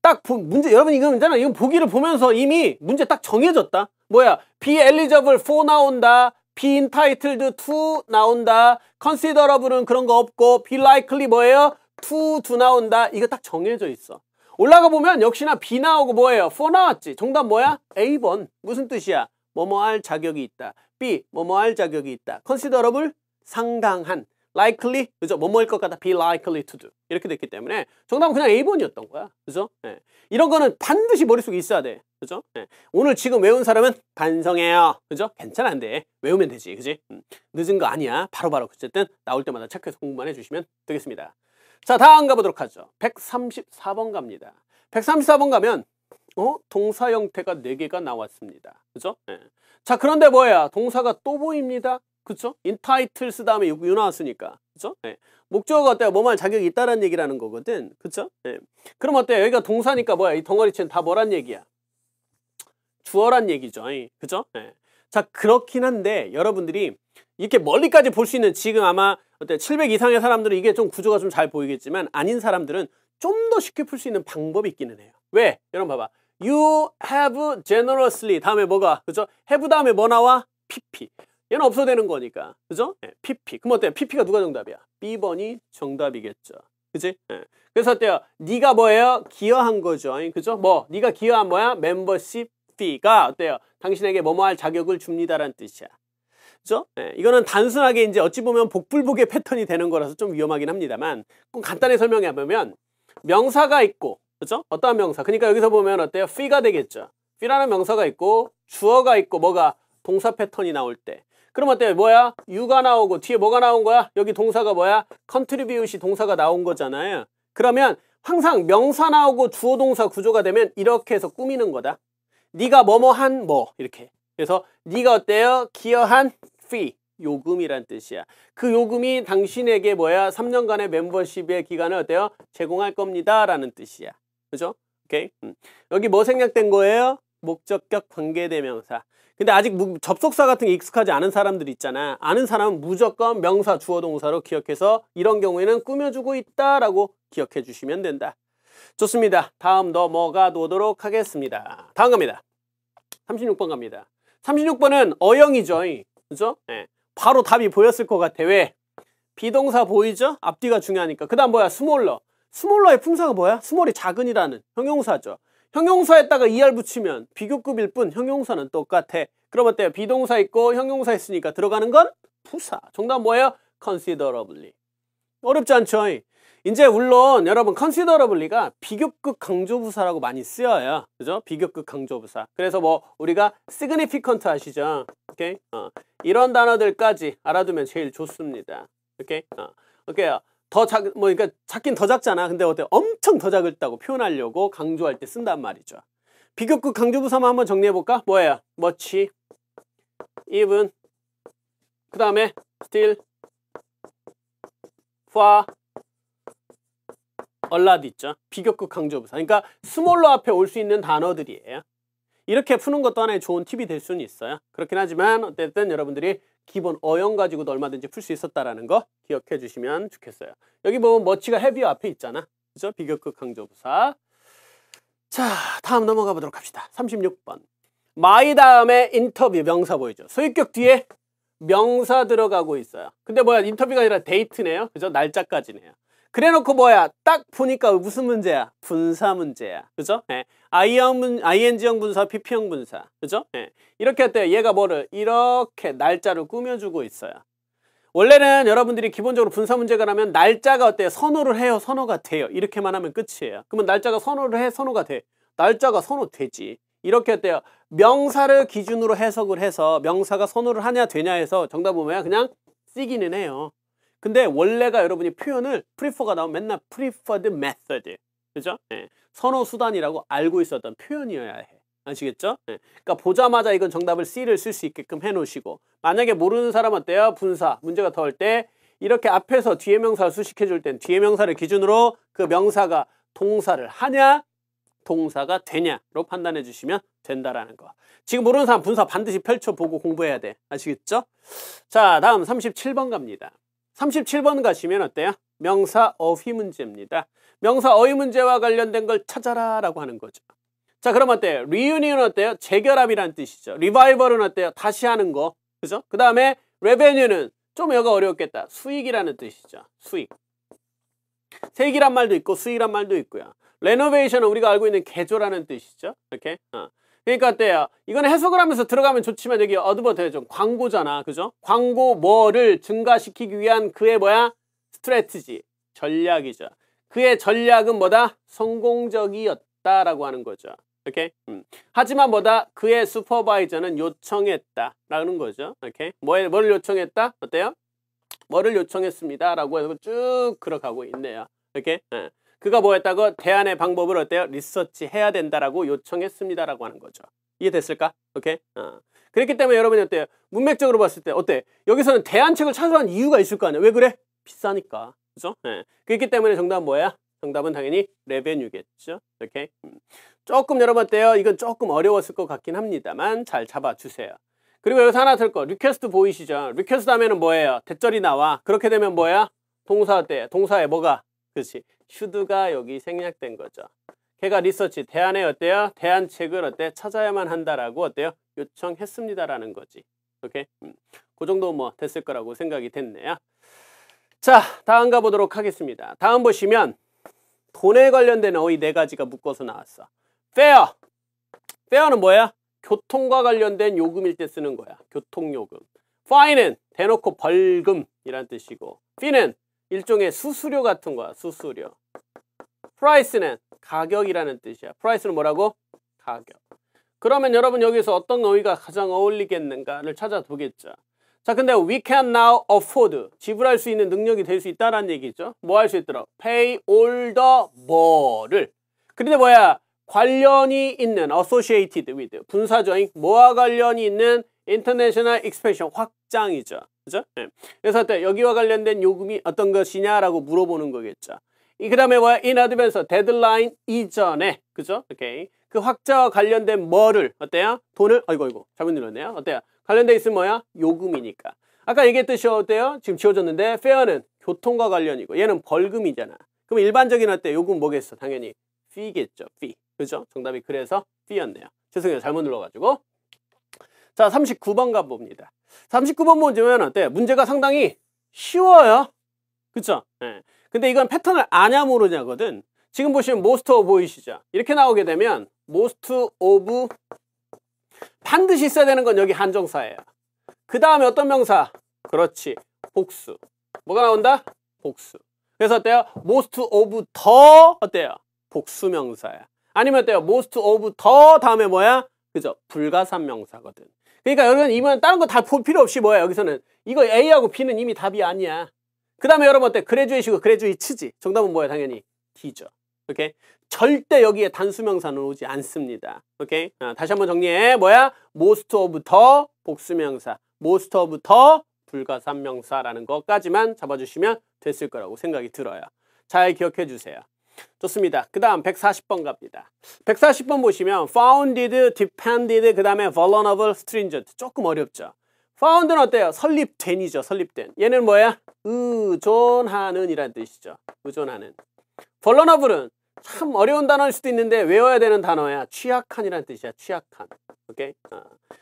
딱 보, 문제, 여러분 이거 있잖아요. 이거 보기를 보면서 이미 문제 딱 정해졌다. 뭐야, be eligible for 나온다. be entitled to 나온다. considerable은 그런 거 없고 be likely 뭐예요? to, to 나온다. 이거 딱 정해져 있어. 올라가 보면 역시나 비 나오고 뭐예요? for 나왔지. 정답 뭐야? A번. 무슨 뜻이야? 뭐뭐 할 자격이 있다. B 뭐뭐 할 자격이 있다. considerable 상당한 likely 그죠? 뭐뭐일 것 같다. be likely to do 이렇게 됐기 때문에 정답은 그냥 A번이었던 거야. 그죠? 예. 이런 거는 반드시 머릿속에 있어야 돼. 그죠? 예. 오늘 지금 외운 사람은 반성해요. 그죠? 괜찮은데 외우면 되지. 그지? 음. 늦은 거 아니야. 바로바로 바로 어쨌든 나올 때마다 체크해서 공부만 해주시면 되겠습니다. 자 다음 가보도록 하죠. 134번 갑니다. 134번 가면 어? 동사 형태가 4개가 나왔습니다. 그죠? 예. 자, 그런데 뭐야? 동사가 또 보입니다. 그쵸? e n t i t 다음에 유 나왔으니까. 그쵸? 예. 목적어가 어때요? 뭐만 자격이 있다라는 얘기라는 거거든. 그쵸? 예. 그럼 어때요? 여기가 동사니까 뭐야? 이 덩어리치는 다 뭐란 얘기야? 주어란 얘기죠. 그죠? 예. 자, 그렇긴 한데 여러분들이 이렇게 멀리까지 볼 수 있는 지금 아마 어때 700 이상의 사람들은 이게 좀 구조가 좀 잘 보이겠지만 아닌 사람들은 좀 더 쉽게 풀 수 있는 방법이 있기는 해요. 왜? 여러분 봐봐. You have generously 다음에 뭐가 그죠? have 다음에 뭐 나와? pp 얘는 없어되는 거니까 그죠? 예, pp 그럼 어때요? pp가 누가 정답이야? b번이 정답이겠죠 그지? 예. 그래서 어때요? 네가 뭐예요? 기여한 거죠 그죠? 뭐 네가 기여한 뭐야? 멤버십 fee가 어때요? 당신에게 뭐뭐 할 자격을 줍니다라는 뜻이야 그죠? 예, 이거는 단순하게 이제 어찌 보면 복불복의 패턴이 되는 거라서 좀 위험하긴 합니다만 꼭 간단히 설명해 보면 명사가 있고 그렇죠? 어떠한 명사. 그러니까 여기서 보면 어때요? fee가 되겠죠. fee라는 명사가 있고 주어가 있고 뭐가 동사 패턴이 나올 때. 그럼 어때요? 뭐야? you가 나오고 뒤에 뭐가 나온 거야? 여기 동사가 뭐야? contribute이 동사가 나온 거잖아요. 그러면 항상 명사 나오고 주어 동사 구조가 되면 이렇게 해서 꾸미는 거다. 네가 뭐뭐한 뭐 이렇게. 그래서 네가 어때요? 기여한 fee. 요금이란 뜻이야. 그 요금이 당신에게 뭐야? 3년간의 멤버십의 기간을 어때요? 제공할 겁니다. 라는 뜻이야. 그죠? 오케이. 음. 여기 뭐 생략된 거예요? 목적격 관계대명사. 근데 아직 무, 접속사 같은 게 익숙하지 않은 사람들 있잖아. 아는 사람은 무조건 명사 주어 동사로 기억해서 이런 경우에는 꾸며주고 있다라고 기억해 주시면 된다. 좋습니다. 다음 너 뭐가 노도록 하겠습니다. 다음 갑니다. 36번 갑니다. 36번은 어영이죠. 그죠? 네. 바로 답이 보였을 것 같아. 왜? 비동사 보이죠? 앞뒤가 중요하니까. 그 다음 뭐야? 스몰러. 스몰러의 품사가 뭐야? 스몰이 작은이라는 형용사죠. 형용사에다가 er 붙이면 비교급일 뿐 형용사는 똑같아. 그럼 어때요? 비동사 있고 형용사 있으니까 들어가는 건 부사. 정답 뭐예요? considerably. 어렵지 않죠? 이제 물론 여러분 considerably가 비교급 강조부사라고 많이 쓰여요. 그죠? 비교급 강조부사. 그래서 뭐 우리가 significant 아시죠? 오케이? 어. 이런 단어들까지 알아두면 제일 좋습니다. 오케이? 어. 오케이요. 더 작, 뭐, 그러니까 작긴 더 작잖아. 근데 어때? 엄청 더 작을다고 표현하려고 강조할 때 쓴단 말이죠. 비교급 강조부사만 한번 정리해볼까? 뭐예요? much, even, 그 다음에 still, far, a lot 있죠. 비교급 강조부사. 그러니까 스몰로 앞에 올 수 있는 단어들이에요. 이렇게 푸는 것도 하나의 좋은 팁이 될 수는 있어요. 그렇긴 하지만 어쨌든 여러분들이 기본 어영 가지고도 얼마든지 풀 수 있었다라는 거 기억해 주시면 좋겠어요. 여기 보면 머치가 헤비어 앞에 있잖아. 그죠? 비교급 강조부사. 자, 다음 넘어가 보도록 합시다. 36번. 마이 다음에 인터뷰 명사 보이죠? 소유격 뒤에 명사 들어가고 있어요. 근데 뭐야 인터뷰가 아니라 데이트네요. 그죠? 날짜까지네요. 그래놓고 뭐야? 딱 보니까 무슨 문제야? 분사 문제야. 그죠? 예. ING형 ING 분사, PP형 분사. 그죠? 예. 이렇게 할 때 얘가 뭐를 이렇게 날짜를 꾸며주고 있어요. 원래는 여러분들이 기본적으로 분사 문제가 나면 날짜가 어때요? 선호를 해요? 선호가 돼요? 이렇게만 하면 끝이에요. 그러면 날짜가 선호를 해? 선호가 돼? 날짜가 선호되지. 이렇게 어때요? 명사를 기준으로 해석을 해서 명사가 선호를 하냐 되냐 해서 정답 보면 그냥 쓰기는 해요. 근데 원래가 여러분이 표현을 prefer가 나오면 맨날 preferred method 그죠? 예. 선호 수단이라고 알고 있었던 표현이어야 해. 아시겠죠? 예. 그러니까 보자마자 이건 정답을 C를 쓸 수 있게끔 해놓으시고 만약에 모르는 사람한때요 분사 문제가 더할 때 이렇게 앞에서 뒤에 명사를 수식해줄 땐 뒤에 명사를 기준으로 그 명사가 동사를 하냐 동사가 되냐로 판단해 주시면 된다라는 거. 지금 모르는 사람 분사 반드시 펼쳐보고 공부해야 돼. 아시겠죠? 자 다음 37번 갑니다. 37번 가시면 어때요? 명사 어휘 문제입니다. 명사 어휘 문제와 관련된 걸 찾아라 라고 하는 거죠. 자 그럼 어때요? 리유니언 어때요? 재결합이란 뜻이죠. 리바이벌은 어때요? 다시 하는 거. 그죠? 그 다음에 레베뉴는 좀 여가 어려웠겠다. 수익이라는 뜻이죠. 수익. 세익이란 말도 있고 수익이란 말도 있고요. 레노베이션은 우리가 알고 있는 개조라는 뜻이죠. 이렇게 어. 그러니까 어때요? 이건 해석을 하면서 들어가면 좋지만 여기 어드버터죠. 광고잖아. 그죠? 광고 뭐를 증가시키기 위한 그의 뭐야? 스트레티지. 전략이죠. 그의 전략은 뭐다? 성공적이었다라고 하는 거죠. 오케이? 음. 하지만 뭐다? 그의 슈퍼바이저는 요청했다라는 거죠. 오케이? 뭐, 뭐를 요청했다? 어때요? 뭐를 요청했습니다라고 해서 쭉 들어가고 있네요. 이렇게. 네. 예. 그가 뭐 했다고 대안의 방법을 어때요? 리서치 해야 된다라고 요청했습니다라고 하는 거죠. 이해됐을까? 오케이? 어. 그랬기 때문에 여러분이 어때요? 문맥적으로 봤을 때 어때? 여기서는 대안책을 찾아한 이유가 있을 거 아니야. 왜 그래? 비싸니까. 그죠? 네. 그렇기 때문에 정답은 뭐야? 정답은 당연히 레베뉴겠죠. 이렇게 음. 조금 여러분 어때요? 이건 조금 어려웠을 것 같긴 합니다만 잘 잡아주세요. 그리고 여기서 하나 들거 리퀘스트 보이시죠? 리퀘스트 하면은 뭐예요? 대절이 나와. 그렇게 되면 뭐야? 동사 때 동사에 뭐가? 그렇지. 슈드가 여기 생략된 거죠. 걔가 리서치 대안에 어때요? 대안책을 어때 찾아야만 한다라고 어때요? 요청했습니다라는 거지. 오케이? 음, 그 정도 뭐 됐을 거라고 생각이 됐네요. 자, 다음 가보도록 하겠습니다. 다음 보시면 돈에 관련된 어휘 네 가지가 묶어서 나왔어. fair. fair는 뭐야? 교통과 관련된 요금일 때 쓰는 거야. 교통요금. fine는 대놓고 벌금이란 뜻이고 fee는 일종의 수수료 같은 거야. 수수료. 프라이스는 가격이라는 뜻이야. 프라이스는 뭐라고? 가격. 그러면 여러분 여기서 어떤 어휘가 가장 어울리겠는가를 찾아보겠죠. 자, 근데 we can now afford 지불할 수 있는 능력이 될 수 있다라는 얘기죠. 뭐 할 수 있도록 pay all the more를. 근데 뭐야? 관련이 있는 associated with 분사적인 뭐와 관련이 있는 international expansion 확장이죠. 그죠? 네. 그래서 때 여기와 관련된 요금이 어떤 것이냐라고 물어보는 거겠죠. 이 그다음에 뭐야? in a d v 데드라인 이전에 그죠? 오케이. 그 확짜와 관련된 뭐를 어때요? 돈을 아이고 아이고 잘못 눌렀네요. 어때요? 관련돼 있으면 뭐야? 요금이니까. 아까 얘기했듯이 어때요? 지금 지워졌는데 페어는 교통과 관련이고 얘는 벌금이잖아. 그럼 일반적인 어때 요금 뭐겠어? 당연히 fee겠죠. fee. 그죠? 정답이 그래서 fee였네요. 죄송해요. 잘못 눌러가지고. 자 39번 가봅니다 39번 문제면 어때 문제가 상당히 쉬워요 그쵸 예. 근데 이건 패턴을 아냐 모르냐거든 지금 보시면 most of 보이시죠 이렇게 나오게 되면 most of 반드시 있어야 되는 건 여기 한정사예요 그 다음에 어떤 명사 그렇지 복수 뭐가 나온다 복수 그래서 어때요 most of 더 어때요 복수명사야 아니면 어때요 most of 더 다음에 뭐야 그죠 불가산 명사거든 그러니까 여러분 이번 다른 거 다 볼 필요 없이 뭐야 여기서는 이거 A하고 B는 이미 답이 아니야. 그 다음에 여러분 어때? 그래주이시고 그래주이 치지. 정답은 뭐야 당연히 D죠. 오케이? 절대 여기에 단수명사는 오지 않습니다. 오케이? 아, 다시 한번 정리해. 뭐야? most of 더 복수명사, most of 더 불가산명사라는 것까지만 잡아주시면 됐을 거라고 생각이 들어요. 잘 기억해 주세요. 좋습니다. 그 다음 140번 갑니다. 140번 보시면 founded, depended, 그 다음에 vulnerable, stringent 조금 어렵죠. found는 어때요? 설립된이죠. 설립된. 얘는 뭐야? 의존하는 이란 뜻이죠. 의존하는. vulnerable은 참 어려운 단어일 수도 있는데 외워야 되는 단어야. 취약한이란 뜻이야. 취약한. 오케이?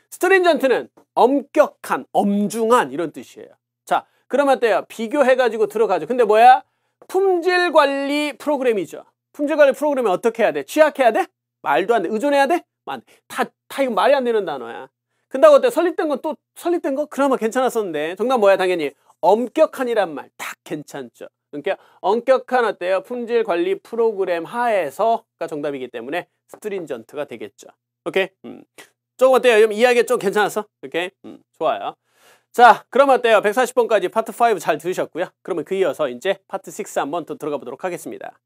스트린전트는 어. 엄격한, 엄중한 이런 뜻이에요. 자, 그러면 어때요? 비교해가지고 들어가죠. 근데 뭐야? 품질 관리 프로그램이죠. 품질 관리 프로그램이 어떻게 해야 돼? 취약해야 돼? 말도 안 돼. 의존해야 돼? 안 다, 다 이거 말이 안 되는 단어야. 근다고 그때 설립된 건 또 설립된 거 그나마 괜찮았었는데 정답 뭐야 당연히 엄격한이란 말딱 괜찮죠. 그러니까 엄격한 어때요? 품질 관리 프로그램 하에서가 정답이기 때문에 스트린전트가 되겠죠. 오케이? 음. 조금 어때요? 이야기 좀 괜찮았어? 오케이? 음, 좋아요. 자 그럼 어때요? 140번까지 파트 5 잘 들으셨고요. 그러면 그 이어서 이제 파트 6 한번 더 들어가 보도록 하겠습니다.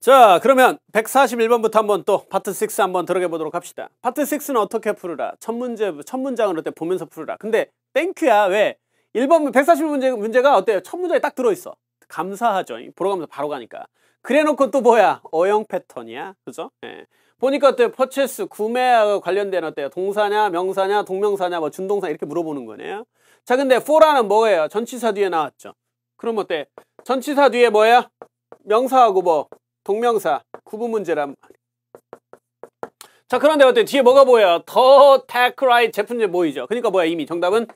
자 그러면 141번부터 한번 또 파트 6 한번 들어가 보도록 합시다. 파트 6는 어떻게 풀으라? 첫 문제, 첫 문장을 어때 보면서 풀으라. 근데 땡큐야 왜? 1번 140문제 문제가 어때요? 첫 문장에 딱 들어있어. 감사하죠. 보러 가면서 바로 가니까. 그래놓고 또 뭐야? 어영 패턴이야. 그죠? 예. 보니까 어때요? 퍼체스, 구매와 어, 관련된 어때요? 동사냐, 명사냐, 동명사냐, 뭐 준동사 이렇게 물어보는 거네요. 자, 근데 for라는 뭐예요? 전치사 뒤에 나왔죠. 그럼 어때? 전치사 뒤에 뭐예요 명사하고 뭐 동명사 구분 문제란 자, 그런데 어때? 뒤에 뭐가 보여요? 더 테크라이 제품제 보이죠? 그러니까 뭐야? 이미 정답은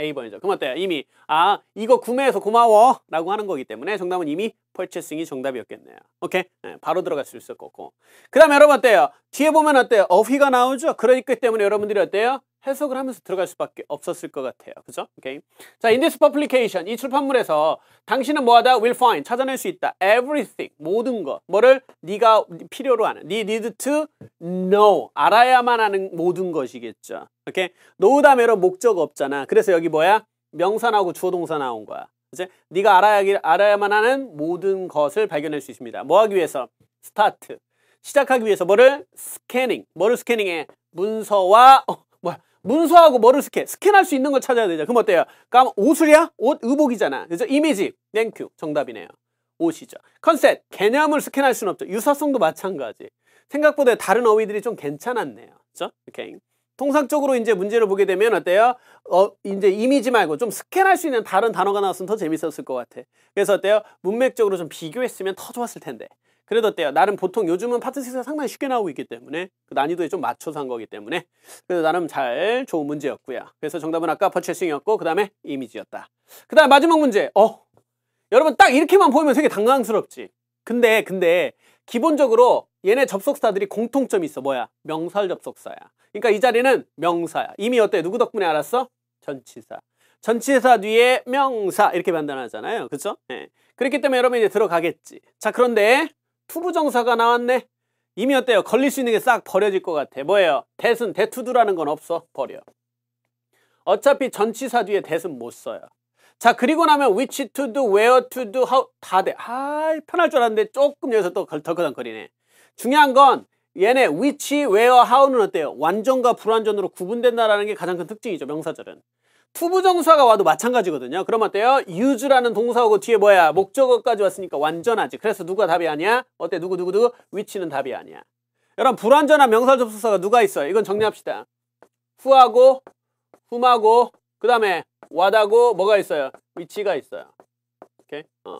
A번이죠. 그럼 어때요? 이미 아, 이거 구매해서 고마워 라고 하는 거기 때문에 정답은 이미 펄체싱이 정답이었겠네요. 오케이? 네, 바로 들어갈 수 있을 거고. 그 다음에 여러분 어때요? 뒤에 보면 어때요? 어휘가 나오죠? 그러니까 때문에 여러분들이 어때요? 해석을 하면서 들어갈 수밖에 없었을 것 같아요. 그죠? 오케이. 자, in this publication, 이 출판물에서 당신은 뭐하다? will find, 찾아낼 수 있다. everything, 모든 것. 뭐를 네가 필요로 하는. 네 need to know, 알아야만 하는 모든 것이겠죠. 오케이? know 다음에 목적 없잖아. 그래서 여기 뭐야? 명사 나오고 주어 동사 나온 거야. 이제 네가 알아야, 알아야만 하는 모든 것을 발견할 수 있습니다. 뭐 하기 위해서? 스타트. 시작하기 위해서 뭐를? 스캐닝. 뭐를 스캐닝해? 문서와 어, 뭐야? 문서하고 뭐를 스캔? 스캔할 수 있는 걸 찾아야 되죠. 그럼 어때요? 그럼 옷을야옷 의복이잖아. 그래서 이미지. 땡큐. 정답이네요. 옷이죠. 컨셉. 개념을 스캔할 수는 없죠. 유사성도 마찬가지. 생각보다 다른 어휘들이 좀 괜찮았네요. 그렇죠? 오케이. 통상적으로 이제 문제를 보게 되면 어때요? 어, 이제 이미지 말고 좀 스캔할 수 있는 다른 단어가 나왔으면 더 재밌었을 것 같아. 그래서 어때요? 문맥적으로 좀 비교했으면 더 좋았을 텐데. 그래도 어때요? 나름 보통 요즘은 파트 6가 상당히 쉽게 나오고 있기 때문에 그 난이도에 좀 맞춰서 한 거기 때문에 그래서 나름 잘 좋은 문제였고요. 그래서 정답은 아까 퍼체싱이었고 그 다음에 이미지였다. 그 다음 마지막 문제. 어, 여러분 딱 이렇게만 보이면 되게 당황스럽지. 근데 근데 기본적으로 얘네 접속사들이 공통점이 있어. 뭐야? 명설 접속사야. 그러니까 이 자리는 명사야. 이미 어때? 누구 덕분에 알았어? 전치사. 전치사 뒤에 명사 이렇게 판단하잖아요. 그렇죠? 네. 그렇기 때문에 여러분 이제 들어가겠지. 자 그런데 투부정사가 나왔네. 이미 어때요? 걸릴 수 있는 게 싹 버려질 것 같아. 뭐예요? 대순, 대투두라는 건 없어. 버려. 어차피 전치사 뒤에 대순 못 써요. 자 그리고 나면 which to do, where to do, how 다 돼. 아 편할 줄 알았는데 조금 여기서 또덜컥덜컥거리네 중요한 건 얘네 which, where, how는 어때요? 완전과 불완전으로 구분된다라는 게 가장 큰 특징이죠. 명사절은. 투부정사가 와도 마찬가지거든요. 그럼 어때요? use라는 동사하고 뒤에 뭐야? 목적어까지 왔으니까 완전하지. 그래서 누가 답이 아니야? 어때? 누구 누구 누구? which는 답이 아니야. 여러분 불완전한 명사 접속사가 누가 있어요? 이건 정리합시다. 후하고 whom하고 그 다음에 what하고 뭐가 있어요? which가 있어요. 오케이? 어,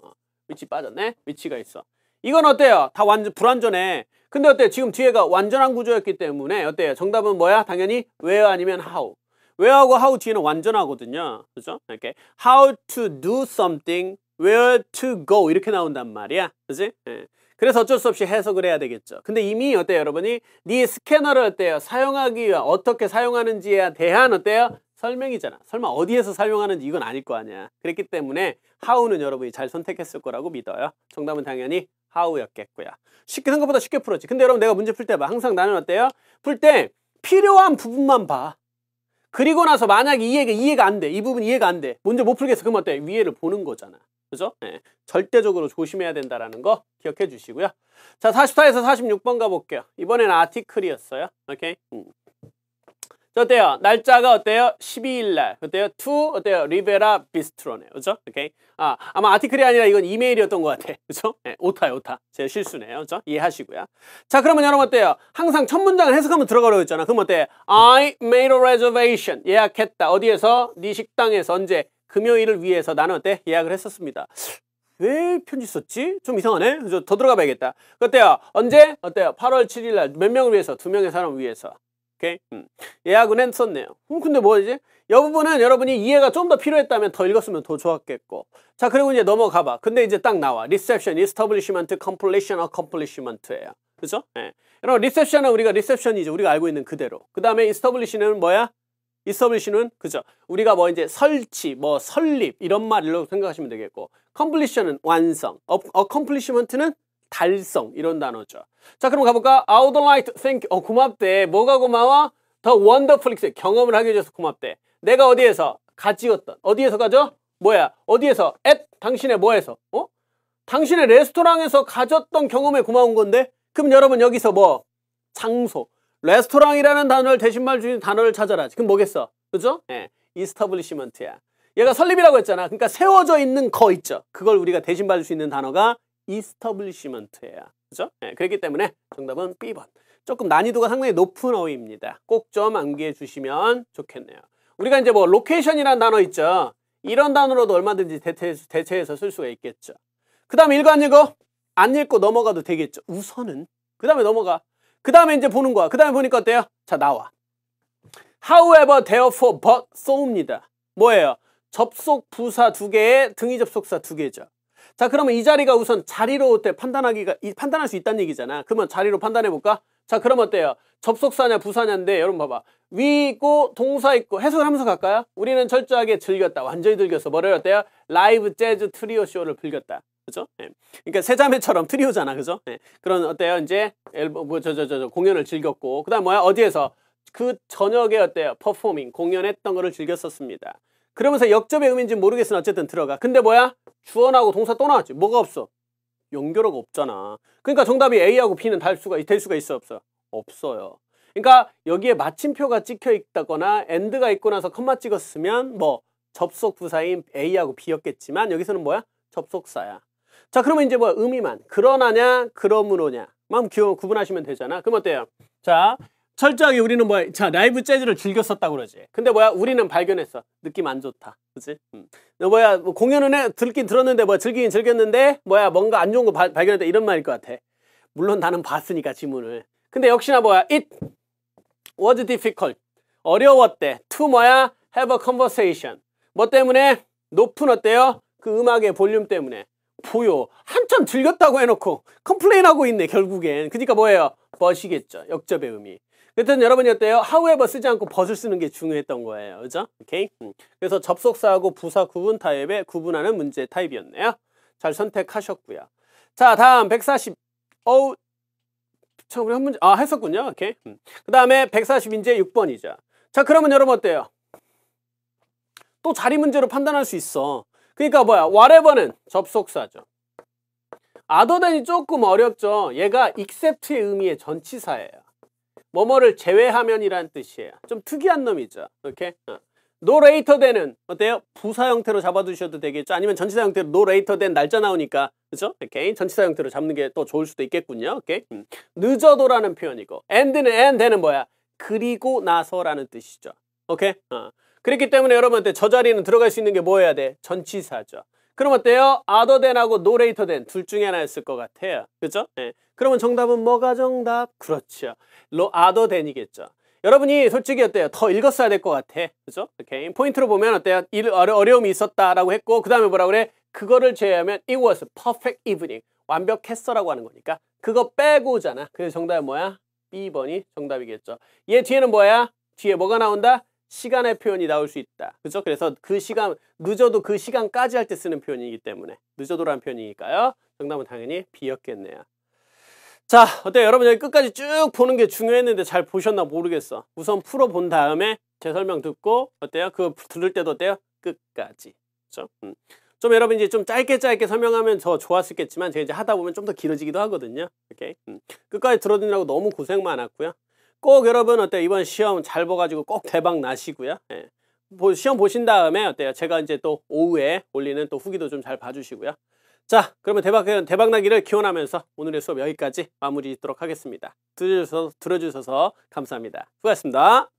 which 어. 빠졌네? which가 있어. 이건 어때요? 다 완전 불완전해. 근데 어때 지금 뒤에가 완전한 구조였기 때문에 어때요? 정답은 뭐야? 당연히 where 아니면 how. where하고 how 뒤에는 완전하거든요. 그죠? 이렇게 how to do something, where to go 이렇게 나온단 말이야. 그지? 예. 그래서 어쩔 수 없이 해석을 해야 되겠죠. 근데 이미 어때요, 여러분이 네 스캐너를 어때요? 사용하기 위한 어떻게 사용하는지에 대한 어때요? 설명이잖아. 설마 어디에서 사용하는지 이건 아닐 거 아니야. 그랬기 때문에 how는 여러분이 잘 선택했을 거라고 믿어요. 정답은 당연히 how였겠고요. 쉽게 생각보다 쉽게 풀었지. 근데 여러분 내가 문제 풀때 항상 나는 어때요? 풀 때 필요한 부분만 봐. 그리고 나서 만약에 이해가 이해가 안 돼. 이 부분 이해가 안 돼. 문제 못 풀겠어. 그러면 어때? 위에를 보는 거잖아. 그죠? 네. 절대적으로 조심해야 된다라는 거 기억해 주시고요. 자, 44에서 46번 가볼게요. 이번에는 아티클이었어요. 오케이? 음. 어때요? 날짜가 어때요? 12일 날. 어때요? 투 어때요? 리베라 비스트로네 그죠? 오케이. 아, 아마 아티클이 아니라 이건 이메일이었던 것 같아. (laughs) 그죠? 네, 예, 오타요, 오타. 제 실수네요. 그죠? 이해하시고요. 자, 그러면 여러분 어때요? 항상 첫 문장을 해석하면 들어가려고 했잖아. 그럼 어때? I made a reservation. 예약했다. 어디에서? 네 식당에서 언제? 금요일을 위해서 나는 어때? 예약을 했었습니다. 왜 편지 썼지? 좀 이상하네? 그죠? 더 들어가 봐야겠다. 어때요? 언제? 어때요? 8월 7일 날몇 명을 위해서? 두 명의 사람을 위해서. 오케이? 음. 예약은 했었네요. 음, 근데 뭐 이제 이 부분은 여러분이 이해가 좀 더 필요했다면 더 읽었으면 더 좋았겠고. 자, 그리고 이제 넘어가 봐. 근데 이제 딱 나와. reception, establishment, completion, accomplishment예요. 그죠? 예. 여러분 리셉션은 우리가 리셉션이죠. 우리가 알고 있는 그대로. 그다음에 establish는 뭐야? establish는 그죠? 우리가 뭐 이제 설치, 뭐 설립 이런 말로 생각하시면 되겠고. completion은 완성, accomplishment는 달성 이런 단어죠. 자 그럼 가볼까? How do I think? 어 고맙대. 뭐가 고마워? 더 원더풀 릭스 경험을 하게 해줘서 고맙대. 내가 어디에서 가지었던 어디에서 가죠 뭐야? 어디에서? at 당신의 뭐에서? 어? 당신의 레스토랑에서 가졌던 경험에 고마운 건데? 그럼 여러분 여기서 뭐? 장소. 레스토랑이라는 단어를 대신말 주는 단어를 찾아라지. 그럼 뭐겠어? 그죠? 예. 이스터블리시먼트야 얘가 설립이라고 했잖아. 그러니까 세워져 있는 거 있죠. 그걸 우리가 대신 받을 수 있는 단어가 이스터블리시먼트예요. 그죠? 렇 예, 네, 그렇기 때문에 정답은 B번. 조금 난이도가 상당히 높은 어휘입니다. 꼭 좀 암기해 주시면 좋겠네요. 우리가 이제 뭐 로케이션이라는 단어 있죠. 이런 단어로도 얼마든지 대체, 해서쓸 수가 있겠죠. 그 다음에 읽어 안 읽어? 안 읽고 넘어가도 되겠죠. 우선은. 그 다음에 넘어가. 그 다음에 이제 보는 거야. 그 다음에 보니까 어때요? 자 나와. However, therefore, but, so입니다. 뭐예요? 접속 부사 두 개에 등이 접속사 두 개죠. 자 그러면 이 자리가 우선 자리로 어때 판단하기가 이, 판단할 수 있다는 얘기잖아 그러면 자리로 판단해 볼까 자 그럼 어때요 접속사냐 부사냐인데 여러분 봐봐 위 있고 동사 있고 해석을 하면서 갈까요 우리는 철저하게 즐겼다 완전히 즐겼어 뭐를 어때요 라이브 재즈 트리오 쇼를 즐겼다 그죠? 예. 그러니까 세자매처럼 트리오잖아, 그죠? 예. 그런 어때요? 이제 앨범 뭐저저저 저, 저, 공연을 즐겼고 그다음 뭐야? 어디에서 그 저녁에 어때요? 퍼포밍 공연했던 거를 즐겼었습니다. 그러면서 역접의 의미인지 모르겠으나 어쨌든 들어가. 근데 뭐야? 주어나고 동사 또 나왔지. 뭐가 없어? 연결어가 없잖아. 그러니까 정답이 A하고 B는 달 수가, 될 수가 있어 없어? 없어요. 그러니까 여기에 마침표가 찍혀 있다거나 엔드가 있고 나서 컴마 찍었으면 뭐 접속 부사인 A하고 B였겠지만 여기서는 뭐야? 접속사야. 자 그러면 이제 뭐야? 의미만. 그러나냐 그러므로냐. 마음 구분하시면 되잖아. 그럼 어때요? 자 철저하게 우리는 뭐야 자 라이브 재즈를 즐겼었다 그러지 근데 뭐야 우리는 발견했어 느낌 안 좋다 그치 음. 뭐야 뭐 공연은 해 들긴 들었는데 뭐 즐기긴 즐겼는데 뭐야 뭔가 안 좋은 거 바, 발견했다 이런 말일 것 같아 물론 나는 봤으니까 지문을 근데 역시나 뭐야 it was difficult 어려웠대 to 뭐야 have a conversation 뭐 때문에 높은 어때요 그 음악의 볼륨 때문에 보여 한참 즐겼다고 해놓고 컴플레인하고 있네 결국엔 그니까 뭐예요 버시겠죠 역접의 의미 그랬더 여러분이 어때요? however 쓰지 않고 but을 쓰는 게 중요했던 거예요. 그죠? 오케이? 음. 그래서 접속사하고 부사 구분 타입에 구분하는 문제 타입이었네요. 잘 선택하셨고요. 자, 다음 140. 어우, 참, 우리 한 문제, 아, 했었군요. 오케이. 음. 그 다음에 140인제 6번이죠. 자, 그러면 여러분 어때요? 또 자리 문제로 판단할 수 있어. 그러니까 뭐야? whatever는 접속사죠. 아더 h n 이 조금 어렵죠. 얘가 except의 의미의 전치사예요. 뭐뭐를 제외하면이란 뜻이에요. 좀 특이한 놈이죠. 이렇이 어. no l a 은 어때요? 부사 형태로 잡아두셔도 되겠죠. 아니면 전치사 형태로 노레이터 된 날짜 나오니까 그죠? 오케이 전치사 형태로 잡는 게 또 좋을 수도 있겠군요. 오케이 음. 늦어도라는 표현이고 e 드는 e 드는 뭐야? 그리고 나서라는 뜻이죠. 오케이 어. 그렇기 때문에 여러분한테 저 자리는 들어갈 수 있는 게 뭐 해야 돼? 전치사죠. 그럼 어때요? 아더 h e 하고 노레이터 된 둘 중에 하나였을 것 같아요. 그죠? 네. 예. 그러면 정답은 뭐가 정답? 그렇죠. 로 아더 댄이겠죠. 여러분이 솔직히 어때요? 더 읽었어야 될 것 같아. 그죠? 오케이. 포인트로 보면 어때요? 일, 어려움이 있었다라고 했고, 그 다음에 뭐라 그래? 그거를 제외하면 it was perfect evening. 완벽했어라고 하는 거니까. 그거 빼고잖아. 그래서 정답이 뭐야? B번이 정답이겠죠. 얘 뒤에는 뭐야? 뒤에 뭐가 나온다? 시간의 표현이 나올 수 있다. 그죠? 그래서 그 시간, 늦어도 그 시간까지 할 때 쓰는 표현이기 때문에. 늦어도라는 표현이니까요. 정답은 당연히 B였겠네요. 자 어때요 여러분 여기 끝까지 쭉 보는 게 중요했는데 잘 보셨나 모르겠어 우선 풀어본 다음에 제 설명 듣고 어때요 그거 들을 때도 어때요 끝까지 그렇죠? 음. 좀 여러분 이제 좀 짧게 짧게 설명하면 더좋았을겠지만 제가 이제 하다 보면 좀 더 길어지기도 하거든요 오케이 음. 끝까지 들어드리라고 너무 고생 많았고요 꼭 여러분 어때요 이번 시험 잘 봐가지고 꼭 대박 나시고요 예. 시험 보신 다음에 어때요 제가 이제 또 오후에 올리는 또 후기도 좀 잘 봐주시고요 자 그러면 대박, 대박나기를 기원하면서 오늘의 수업 여기까지 마무리 짓도록 하겠습니다. 들어주셔서, 들어주셔서 감사합니다. 수고하셨습니다.